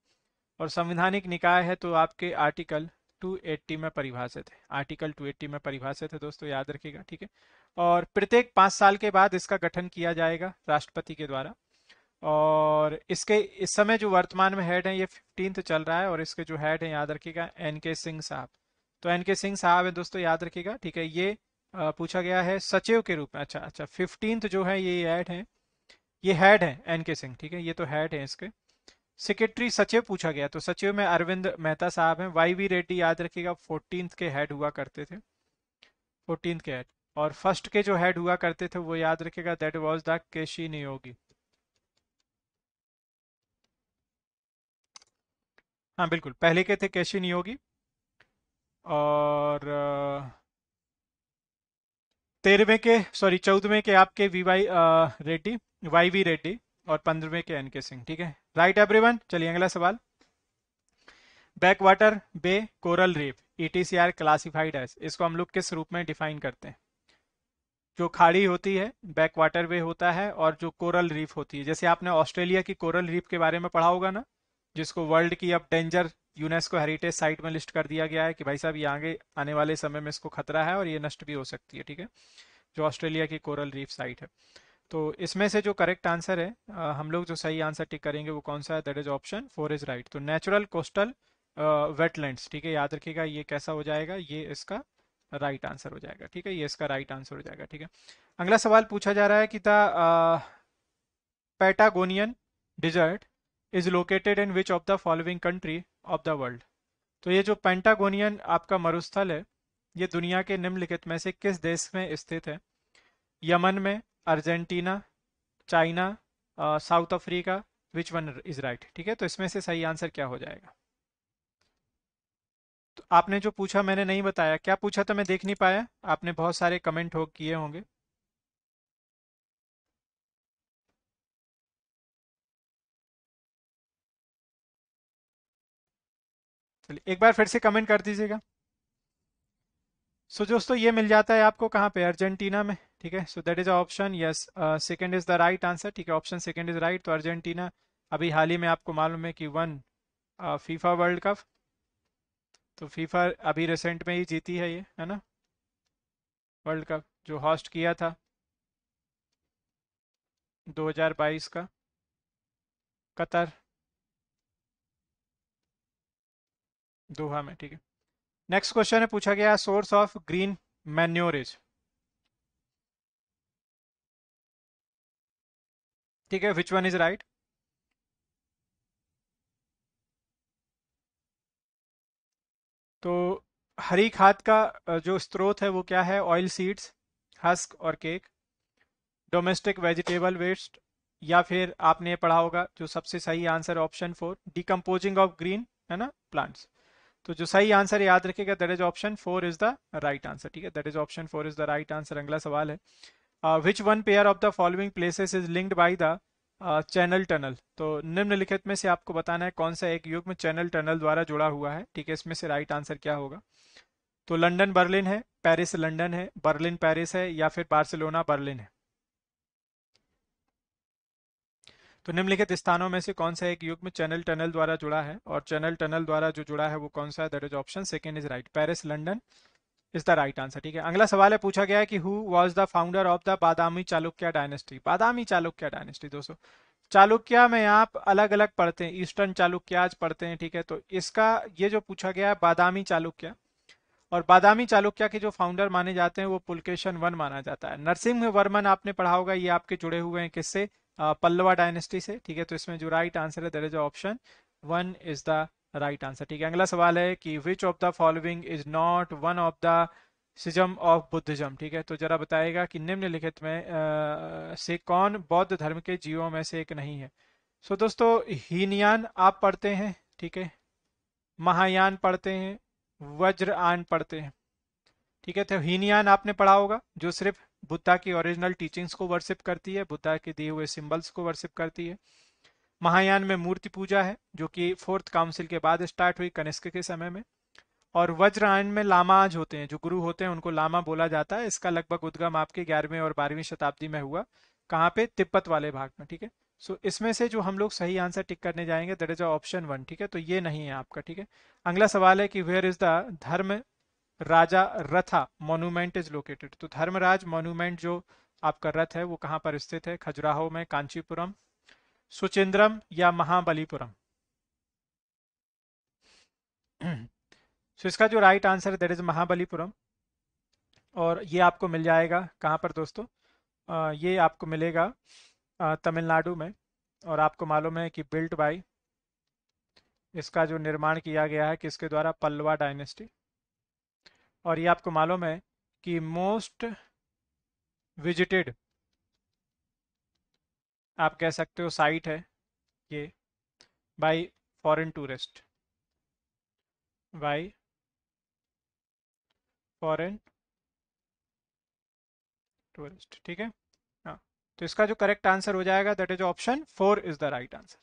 और संविधानिक निकाय है तो आपके आर्टिकल 280 में परिभाषित है आर्टिकल 280 में परिभाषित है दोस्तों याद रखिएगा ठीक है और प्रत्येक पांच साल के बाद इसका गठन किया जाएगा राष्ट्रपति के द्वारा और इसके इस समय जो वर्तमान में हेड है ये फिफ्टीन चल रहा है और इसके जो हेड हैं याद रखिएगा एन के सिंह साहब तो एन के सिंह साहब है दोस्तों याद रखिएगा ठीक है ये पूछा गया है सचिव के रूप में अच्छा अच्छा फिफ्टींथ जो है ये हेड है ये हेड है एन के सिंह ठीक है ये तो हेड है इसके सेक्रेटरी सचिव पूछा गया तो सचिव में अरविंद मेहता साहब हैं वाई वी रेड्डी याद रखिएगा फोर्टीन के हेड हुआ करते थे फोर्टीन के हेड और फर्स्ट के जो हेड हुआ करते थे वो याद रखिएगा that was the K C Neogy हाँ बिल्कुल पहले के थे कैशी नहीं होगी और तेरहवें के सॉरी चौदहवें के आपके V Y Reddy Y V Reddy और पंद्रहवें के एन के सिंह ठीक है राइट एवरीवन चलिए अगला सवाल back water bay coral reef ETCR classified है इसको हम लोग किस रूप में डिफाइन करते हैं जो खाड़ी होती है बैक वाटर वे होता है और जो कोरल रीफ होती है जैसे आपने ऑस्ट्रेलिया की कोरल रीफ के बारे में पढ़ा होगा ना जिसको वर्ल्ड की अब डेंजर यूनेस्को हेरिटेज साइट में लिस्ट कर दिया गया है कि भाई साहब ये आगे आने वाले समय में इसको खतरा है और ये नष्ट भी हो सकती है ठीक है जो ऑस्ट्रेलिया की कोरल रीफ साइट है तो इसमें से जो करेक्ट आंसर है हम लोग जो सही आंसर टिक करेंगे वो कौन सा है that is option four is right तो नेचुरल कोस्टल वेटलैंड ठीक है याद रखिएगा ये कैसा हो जाएगा ये इसका राइट right आंसर हो जाएगा ठीक है ये इसका राइट right आंसर हो जाएगा ठीक है अगला सवाल पूछा जा रहा है कि the Patagonian desert is located in which of the following country of the world तो ये जो पेंटागोनियन आपका मरुस्थल है ये दुनिया के निम्नलिखित में से किस देश में स्थित है यमन में Argentina China South Africa which one is right ठीक है तो इसमें से सही आंसर क्या हो जाएगा तो आपने जो पूछा मैंने नहीं बताया क्या पूछा तो मैं देख नहीं पाया आपने बहुत सारे कमेंट हो किए होंगे चलिए एक बार फिर से कमेंट कर दीजिएगा सो so, दोस्तों ये मिल जाता है आपको कहाँ पे अर्जेंटीना में ठीक है so that is option yes second is the right answer ठीक है ऑप्शन सेकंड इज राइट तो अर्जेंटीना अभी हाल ही में आपको मालूम है कि वन फीफा वर्ल्ड कप तो फीफा अभी रिसेंट में ही जीती है ये है ना वर्ल्ड कप जो हॉस्ट किया था 2022 का कतर दोहा में ठीक है नेक्स्ट क्वेश्चन है पूछा गया सोर्स ऑफ ग्रीन मैन्योरेज ठीक है विच वन इज राइट तो हरी खाद का जो स्रोत है वो क्या है ऑयल सीड्स हस्क और केक डोमेस्टिक वेजिटेबल वेस्ट या फिर आपने पढ़ा होगा जो सबसे सही answer option four decomposing of green है ना प्लांट्स तो जो सही आंसर याद रखेगा that is option four is the right answer ठीक है that is option four is the right answer अगला सवाल है which one pair of the following places is linked by the channel tunnel तो निम्नलिखित में से आपको बताना है कौन सा एक युग में चैनल टनल द्वारा जुड़ा हुआ है ठीक है इसमें से राइट आंसर क्या होगा तो लंदन बर्लिन है पेरिस लंदन है बर्लिन पेरिस है या फिर बार्सिलोना बर्लिन है तो निम्नलिखित स्थानों में से कौन सा एक युग में चैनल टनल द्वारा जुड़ा है और चैनल टनल द्वारा जो जुड़ा है वो कौन सा है that is option second is right Paris London is the right answer ठीक है अगला सवाल है पूछा गया है कि who was the founder of the Badami Chalukya dynasty Badami Chalukya dynasty दोस्तों चालुक्य में आप अलग अलग पढ़ते हैं ईस्टर्न चालुक्याज पढ़ते हैं ठीक है तो इसका ये जो पूछा गया है बादामी चालुक्य और बादामी चालुक्य के जो फाउंडर माने जाते हैं वो पुलकेशन वन माना जाता है नरसिंह वर्मन आपने पढ़ा होगा ये आपके जुड़े हुए हैं किससे पल्लवा डायनेस्टी से ठीक है तो इसमें जो राइट आंसर है that is option one is the right answer ठीक है अगला सवाल है कि which of the following is not one of the schism of Buddhism ठीक है तो जरा बताएगा कि निम्नलिखित में आ, से कौन बौद्ध धर्म के जीवों में से एक नहीं है सो so, दोस्तों हीनयान आप पढ़ते हैं ठीक है महायान पढ़ते हैं वज्र आन पढ़ते हैं ठीक है तो हीनयान आपने पढ़ा होगा जो सिर्फ बुद्धा की ओरिजिनल टीचिंग्स को वर्शिप करती है बुद्धा के दिए हुए सिंबल्स को वर्शिप करती है महायान में मूर्ति पूजा है जो कि फोर्थ काउंसिल के बाद स्टार्ट हुई कनिष्क के समय में और वज्रायण में लामाज होते हैं जो गुरु होते हैं उनको लामा बोला जाता है इसका लगभग उद्गम आपके ग्यारहवीं और बारहवीं शताब्दी में हुआ कहाँ पे तिब्बत वाले भाग में ठीक है सो इसमें से जो हम लोग सही आंसर टिक करने जाएंगे दट इज ऑप्शन वन ठीक है तो ये नहीं है आपका ठीक है अगला सवाल है कि वेयर इज द धर्म राजा रथा मोनूमेंट इज लोकेटेड तो धर्मराज मोनूमेंट जो आपका रथ है वो कहाँ पर स्थित है खजुराहो में कांचीपुरम सुचिंद्रम या महाबलीपुरम तो इसका जो राइट आंसर है दैट इज महाबलीपुरम और ये आपको मिल जाएगा कहाँ पर दोस्तों आ, ये आपको मिलेगा तमिलनाडु में और आपको मालूम है कि बिल्ट बाय इसका जो निर्माण किया गया है किसके द्वारा पल्लवा डायनेस्टी और ये आपको मालूम है कि मोस्ट विजिटेड आप कह सकते हो साइट है ये by foreign tourist by foreign tourist ठीक है हाँ तो इसका जो करेक्ट आंसर हो जाएगा that is option four is the right answer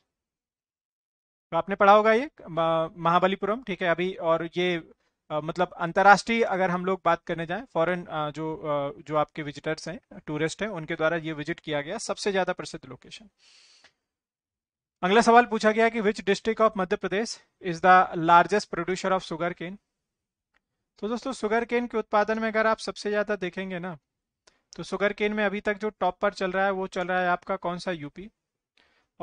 तो आपने पढ़ा होगा ये महाबलीपुरम ठीक है अभी और ये मतलब अंतर्राष्ट्रीय अगर हम लोग बात करने जाएं फॉरेन जो जो आपके विजिटर्स हैं टूरिस्ट हैं उनके द्वारा ये विजिट किया गया सबसे ज़्यादा प्रसिद्ध लोकेशन अगला सवाल पूछा गया कि which district of Madhya Pradesh is the largest producer of sugar cane तो दोस्तों सुगर केन के उत्पादन में अगर आप सबसे ज़्यादा देखेंगे ना तो सुगर केन में अभी तक जो टॉप पर चल रहा है वो चल रहा है आपका कौन सा यूपी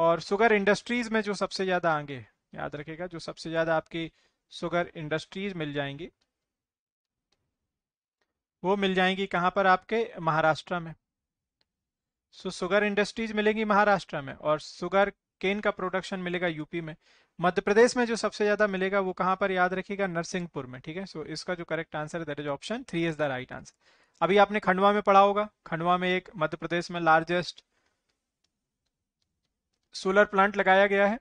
और सुगर इंडस्ट्रीज में जो सबसे ज़्यादा आगे याद रखेगा जो सबसे ज़्यादा आपकी शुगर इंडस्ट्रीज मिल जाएंगी वो मिल जाएंगी कहाँ पर आपके महाराष्ट्र में सो शुगर इंडस्ट्रीज मिलेगी महाराष्ट्र में और शुगर केन का प्रोडक्शन मिलेगा यूपी में मध्य प्रदेश में जो सबसे ज्यादा मिलेगा वो कहाँ पर याद रखिएगा नरसिंहपुर में ठीक है सो so, इसका जो करेक्ट आंसर है that is option three is the right answer अभी आपने खंडवा में पढ़ा होगा खंडवा में एक मध्य प्रदेश में लार्जेस्ट सोलर प्लांट लगाया गया है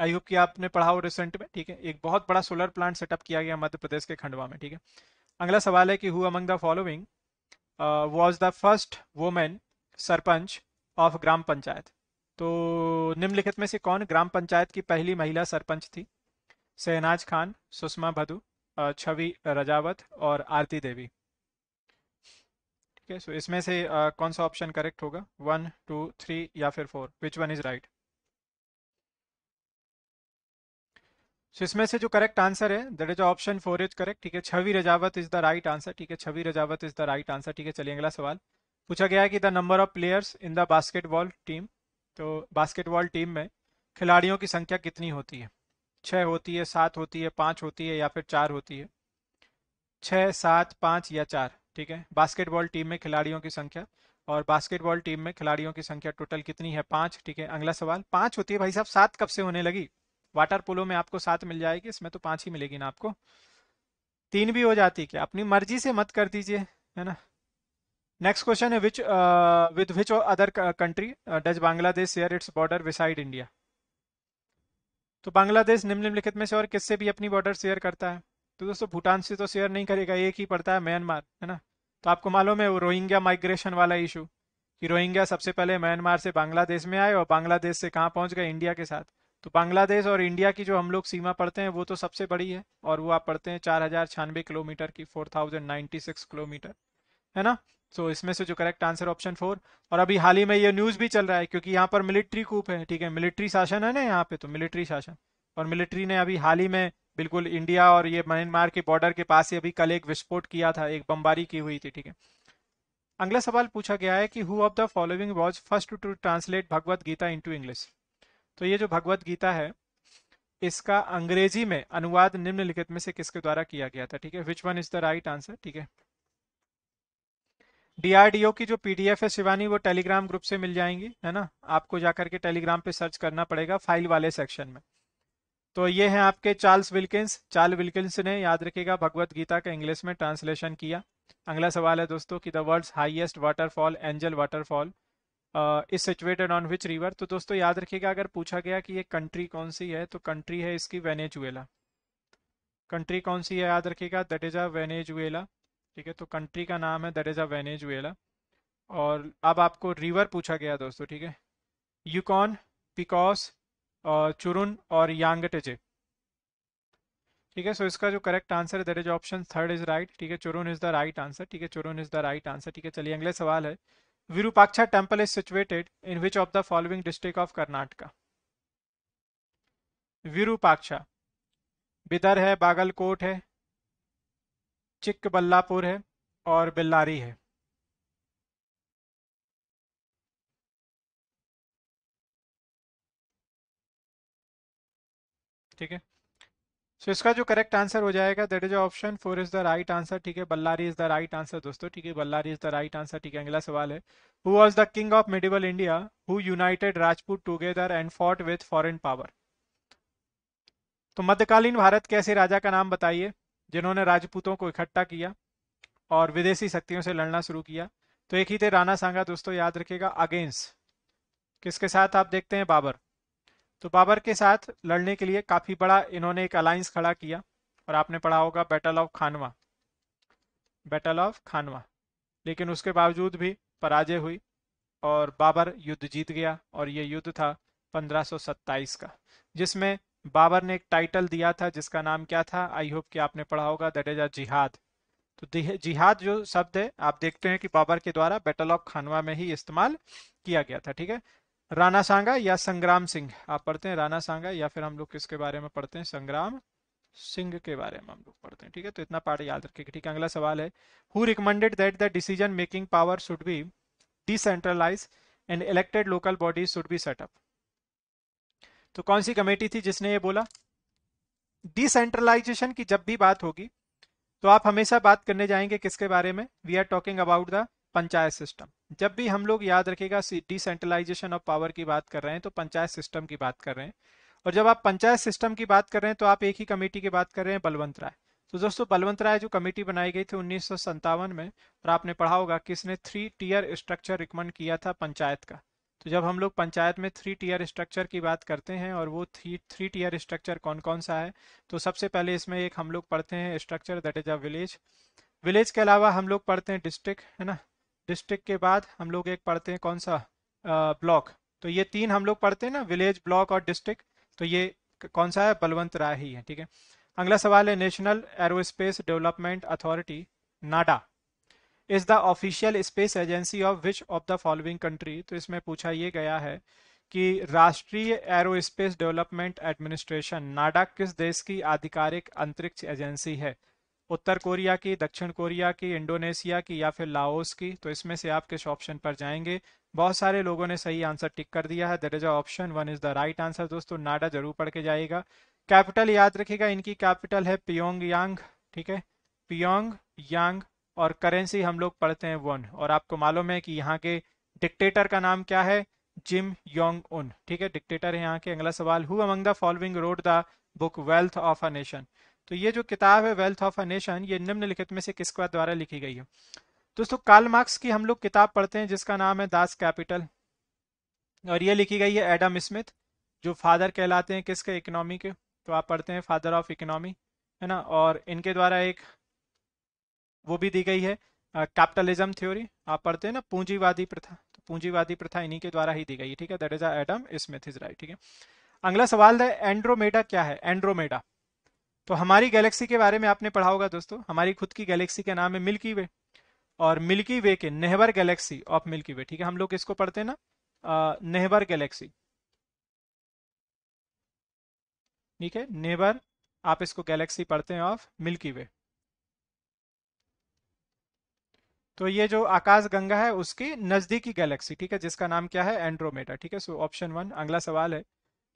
आई होप कि आपने पढ़ा हो रिसेंट में ठीक है एक बहुत बड़ा सोलर प्लांट सेटअप किया गया मध्य प्रदेश के खंडवा में ठीक है अगला सवाल है कि who among the following was the first women sarpanch of gram panchayat तो निम्नलिखित में से कौन ग्राम पंचायत की पहली महिला सरपंच थी शहनाज खान सुषमा भदू uh, छवि रजावत और आरती देवी ठीक है सो इसमें से uh, कौन सा ऑप्शन करेक्ट होगा वन टू थ्री या फिर four which one is right so इसमें से जो करेक्ट आंसर है that is option four is correct ठीक है Chhavi Rajawat is the right answer ठीक है Chhavi Rajawat is the right answer ठीक है चलिए अगला सवाल पूछा गया है कि the number of players in the basketball team तो बास्केटबॉल टीम में खिलाड़ियों की संख्या कितनी होती है छः होती है सात होती है पाँच होती है या फिर चार होती है छः सात पाँच या चार ठीक है बास्केटबॉल टीम में खिलाड़ियों की संख्या और बास्केटबॉल टीम में खिलाड़ियों की संख्या टोटल कितनी है पाँच ठीक है अगला सवाल पाँच होती है भाई साहब सात कब से होने लगी वाटर पोलो में आपको सात मिल जाएगी इसमें तो पांच ही मिलेगी ना आपको तीन भी हो जाती क्या अपनी मर्जी से मत कर दीजिए है ना नेक्स्ट क्वेश्चन है which with which other country does Bangladesh share its border beside India तो बांग्लादेश निम्नलिखित में से और किससे भी अपनी बॉर्डर शेयर करता है तो दोस्तों भूटान से तो शेयर नहीं करेगा एक ही पड़ता है म्यांमार है ना तो आपको मालूम है वो रोहिंग्या माइग्रेशन वाला इशू कि रोहिंग्या सबसे पहले म्यांमार से बांग्लादेश में आए और बांग्लादेश से कहाँ पहुंच गए इंडिया के साथ तो बांग्लादेश और इंडिया की जो हम लोग सीमा पढ़ते हैं वो तो सबसे बड़ी है और वो आप पढ़ते हैं चार हजार छियानवे किलोमीटर की four thousand ninety six kilometre है ना सो so, इसमें से जो करेक्ट आंसर ऑप्शन फोर और अभी हाल ही में ये न्यूज भी चल रहा है क्योंकि यहाँ पर मिलिट्री कूप है ठीक है मिलिट्री शासन है ना यहाँ पे तो मिलिट्री शासन और मिलिट्री ने अभी हाल ही में बिल्कुल इंडिया और ये म्यांमार के बॉर्डर के पास ही अभी कल एक विस्फोट किया था एक बमबारी की हुई थी ठीक है अगला सवाल पूछा गया है कि who of the following was first to translate Bhagavad Gita into English तो ये जो भगवत गीता है इसका अंग्रेजी में अनुवाद निम्नलिखित में से किसके द्वारा किया गया था ठीक है which one is the right answer ठीक है डीआरडीओ की जो पीडीएफ है शिवानी वो टेलीग्राम ग्रुप से मिल जाएंगी है ना आपको जाकर के टेलीग्राम पे सर्च करना पड़ेगा फाइल वाले सेक्शन में तो ये है आपके चार्ल्स विल्किंस चार्ल विल्किंस ने याद रखेगा भगवत गीता का इंग्लिश में ट्रांसलेशन किया अगला सवाल है दोस्तों की the world highest waterfall Angel waterfall is situated on which river तो दोस्तों याद रखिएगा अगर पूछा गया कि ये कंट्री कौन सी है तो कंट्री है इसकी वेनेजुएला कंट्री कौन सी है याद रखिएगा दैट इज़ अ वेनेजुएला ठीक है तो कंट्री का नाम है दैट इज़ अ वेनेजुएला और अब आपको रिवर पूछा गया दोस्तों ठीक है यूकॉन पिकॉस चुरुन और यांगटेजे ठीक है सो इसका जो करेक्ट आंसर है that is option third is right ठीक है Churun is the right answer ठीक है Churun is the right answer ठीक है चलिए अगले सवाल है Virupaksha temple is situated in which of the following district of Karnataka? Virupaksha. Bidar है बागलकोट है चिक्कबल्लापुर है और बेल्लारी है ठीक है सो so, इसका जो करेक्ट आंसर हो जाएगा that is option four is the right answer ठीक है Ballari is the right answer दोस्तों ठीक है Ballari is the right answer ठीक है अगला सवाल है who was the king of medieval India who united Rajput together and fought with foreign power तो मध्यकालीन भारत के ऐसे राजा का नाम बताइए जिन्होंने राजपूतों को इकट्ठा किया और विदेशी शक्तियों से लड़ना शुरू किया तो एक ही थे राणा सांगा दोस्तों याद रखेगा अगेंस्ट किसके साथ आप देखते हैं बाबर तो बाबर के साथ लड़ने के लिए काफी बड़ा इन्होंने एक अलायंस खड़ा किया और आपने पढ़ा होगा battle of Khanwa battle of Khanwa लेकिन उसके बावजूद भी पराजय हुई और बाबर युद्ध जीत गया और ये युद्ध था 1527 का जिसमें बाबर ने एक टाइटल दिया था जिसका नाम क्या था आई होप कि आपने पढ़ा होगा दैट इज अ जिहाद तो जिहाद जो शब्द है आप देखते हैं कि बाबर के द्वारा बैटल ऑफ खानवा में ही इस्तेमाल किया गया था ठीक है राणा सांगा या संग्राम सिंह आप पढ़ते हैं राणा सांगा या फिर हम लोग किसके बारे में पढ़ते हैं संग्राम सिंह के बारे में हम लोग पढ़ते हैं ठीक है तो इतना पार्ट याद रखिए ठीक है अगला सवाल है who recommended that the decision making power should be decentralise and elected local bodies should be set up तो कौन सी कमेटी थी जिसने ये बोला डिसेंट्रलाइजेशन की जब भी बात होगी तो आप हमेशा बात करने जाएंगे किसके बारे में we are talking about the panchayat system जब भी हम लोग याद रखेगा डिसेंट्रलाइजेशन ऑफ पावर की बात कर रहे हैं तो पंचायत सिस्टम की बात कर रहे हैं और जब आप पंचायत सिस्टम की बात कर रहे हैं तो आप एक ही कमेटी की बात कर रहे हैं बलवंत राय तो दोस्तों बलवंत राय जो कमेटी बनाई गई थी उन्नीस में और आपने पढ़ा होगा कि इसने थ्री टीयर स्ट्रक्चर रिकमेंड किया था पंचायत का तो जब हम लोग पंचायत में थ्री टीयर स्ट्रक्चर की बात करते हैं और वो थ्री थ्री टीयर स्ट्रक्चर कौन कौन सा है तो सबसे पहले इसमें एक हम लोग पढ़ते हैं structure that is a village village के अलावा हम लोग पढ़ते हैं डिस्ट्रिक्ट है ना डिस्ट्रिक्ट के बाद हम लोग एक पढ़ते हैं कौन सा ब्लॉक तो ये तीन हम लोग पढ़ते हैं ना विलेज ब्लॉक और डिस्ट्रिक्ट तो ये कौन सा है बलवंत राय ही है ठीक है अगला सवाल है National Aerospace Development Authority NADA is the official space agency of which of the following country तो इसमें पूछा ये गया है कि राष्ट्रीय एरोस्पेस डेवलपमेंट एडमिनिस्ट्रेशन नाडा किस देश की आधिकारिक अंतरिक्ष एजेंसी है उत्तर कोरिया की दक्षिण कोरिया की इंडोनेशिया की या फिर लाओस की तो इसमें से आप किस ऑप्शन पर जाएंगे बहुत सारे लोगों ने सही आंसर टिक कर दिया है दर is option one is the right answer दोस्तों नाडा जरूर पढ़ के जाएगा कैपिटल याद रखिएगा इनकी कैपिटल है पियोंग यांग ठीक है पियोंग यांग और करेंसी हम लोग पढ़ते हैं वन और आपको मालूम है कि यहाँ के डिक्टेटर का नाम क्या है जिम योंग उन ठीक है डिक्टेटर है यहाँ के अगला सवाल who among the following wrote the book Wealth of a Nation तो ये जो किताब है वेल्थ ऑफ अ नेशन ये निम्नलिखित में से किसका द्वारा लिखी गई है दोस्तों कार्ल मार्क्स की हम लोग किताब पढ़ते हैं जिसका नाम है दास कैपिटल और ये लिखी गई है एडम स्मिथ जो फादर कहलाते हैं किसके इकोनॉमी के तो आप पढ़ते हैं फादर ऑफ इकोनॉमी है ना और इनके द्वारा एक वो भी दी गई है कैपिटलिज्म थ्योरी आप पढ़ते हैं ना पूंजीवादी प्रथा तो पूंजीवादी प्रथा इन्हीं के द्वारा ही दी गई है ठीक है that is Adam Smith is right ठीक है अगला सवाल है एंड्रोमेडा क्या है एंड्रोमेडा तो हमारी गैलेक्सी के बारे में आपने पढ़ा होगा दोस्तों हमारी खुद की गैलेक्सी का नाम है मिल्की वे और मिल्की वे के neighbour galaxy of Milky Way ठीक है हम लोग इसको पढ़ते हैं ना नेहवर गैलेक्सी ठीक है नेहवर आप इसको गैलेक्सी पढ़ते हैं ऑफ मिल्की वे तो ये जो आकाश गंगा है उसकी नजदीकी गैलेक्सी ठीक है जिसका नाम क्या है एंड्रोमेटा ठीक है सो ऑप्शन वन अगला सवाल है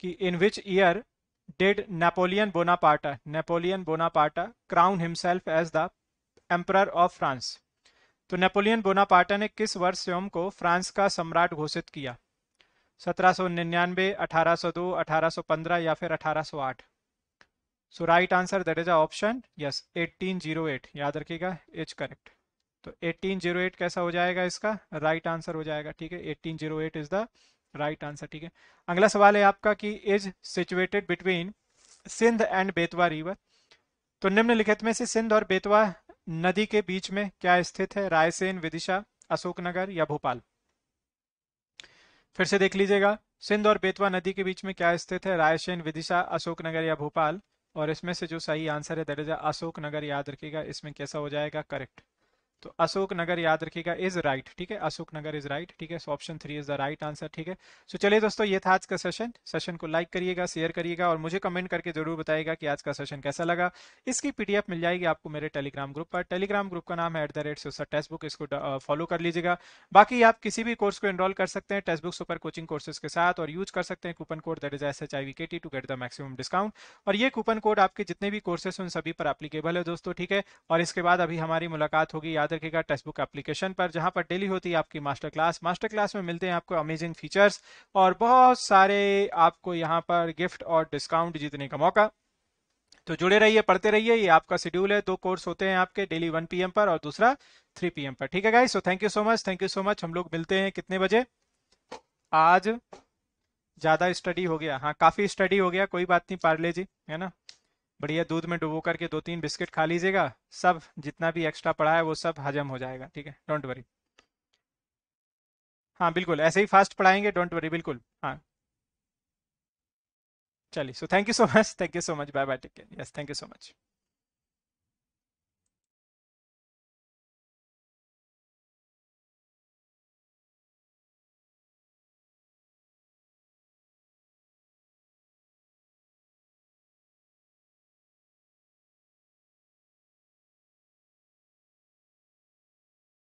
कि in which year did Napoleon Bonaparte Napoleon Bonaparte crown himself as the emperor of France तो नेपोलियन बोनापार्टा ने किस वर्ष स्वयं को फ्रांस का सम्राट घोषित किया सत्रह सो सो अठारह दो अठारह सो पंद्रह या फिर अठारह सो आठ so right answer that is option yes option zero eight याद रखिएगा इज करेक्ट तो जीरो एट कैसा हो जाएगा इसका राइट right आंसर हो जाएगा ठीक है zero eight is the right answer ठीक है अगला सवाल है आपका कि is situated between Sindh and Betwa river तो निम्नलिखित में से सिंध और बेतवा नदी के बीच में क्या स्थित है रायसेन विदिशा अशोकनगर या भोपाल फिर से देख लीजिएगा सिंध और बेतवा नदी के बीच में क्या स्थित है रायसेन विदिशा अशोकनगर या भोपाल और इसमें से जो सही आंसर है दैट इज अशोकनगर याद रखिएगा इसमें कैसा हो जाएगा करेक्ट तो अशोक नगर याद रखिएगा इज राइट ठीक है अशोक नगर इज राइट ठीक है so option three is the right answer ठीक है सो चलिए दोस्तों ये था आज का सेशन सेशन को लाइक करिएगा शेयर करिएगा और मुझे कमेंट करके जरूर बताएगा कि आज का सेशन कैसा लगा इसकी पीडीएफ मिल जाएगी आपको मेरे टेलीग्राम ग्रुप पर टेलीग्राम ग्रुप का नाम है एट द रेट बुक इसको फॉलो uh, कर लीजिएगा बाकी आप किसी भी कोर्स को एनरोल कर सकते हैं text book super coaching courses के साथ और यूज कर सकते हैं coupon code that is S H I V K T to get the maximum discount और ये कूपन कोड आपके जितने भी कोर्सेस उन सभी पर अपलीकेबल है दोस्तों ठीक है और इसके बाद अभी हमारी मुलाकात होगी याद याद रखिएगा टेक्स्ट बुक एप्लीकेशन पर जहां पर डेली होती है आपकी मास्टर क्लास मास्टर क्लास में मिलते हैं आपको अमेजिंग फीचर्स और बहुत सारे आपको यहाँ पर गिफ्ट और डिस्काउंट जीतने का मौका तो जुड़े रहिए पढ़ते रहिए ये आपका शेड्यूल है दो कोर्स होते हैं आपके डेली वन पी पर और दूसरा थ्री पी पर ठीक है guys so thank you so much thank you so much हम लोग मिलते हैं कितने बजे आज ज्यादा स्टडी हो गया हाँ काफी स्टडी हो गया कोई बात नहीं पार्ले जी है ना बढ़िया दूध में डुबो करके दो तीन बिस्किट खा लीजिएगा सब जितना भी एक्स्ट्रा पड़ा है वो सब हजम हो जाएगा ठीक है डोंट वरी हाँ बिल्कुल ऐसे ही फास्ट पढ़ाएंगे डोंट वरी बिल्कुल हाँ चलिए so thank you so much thank you so much bye bye take care yes thank you so much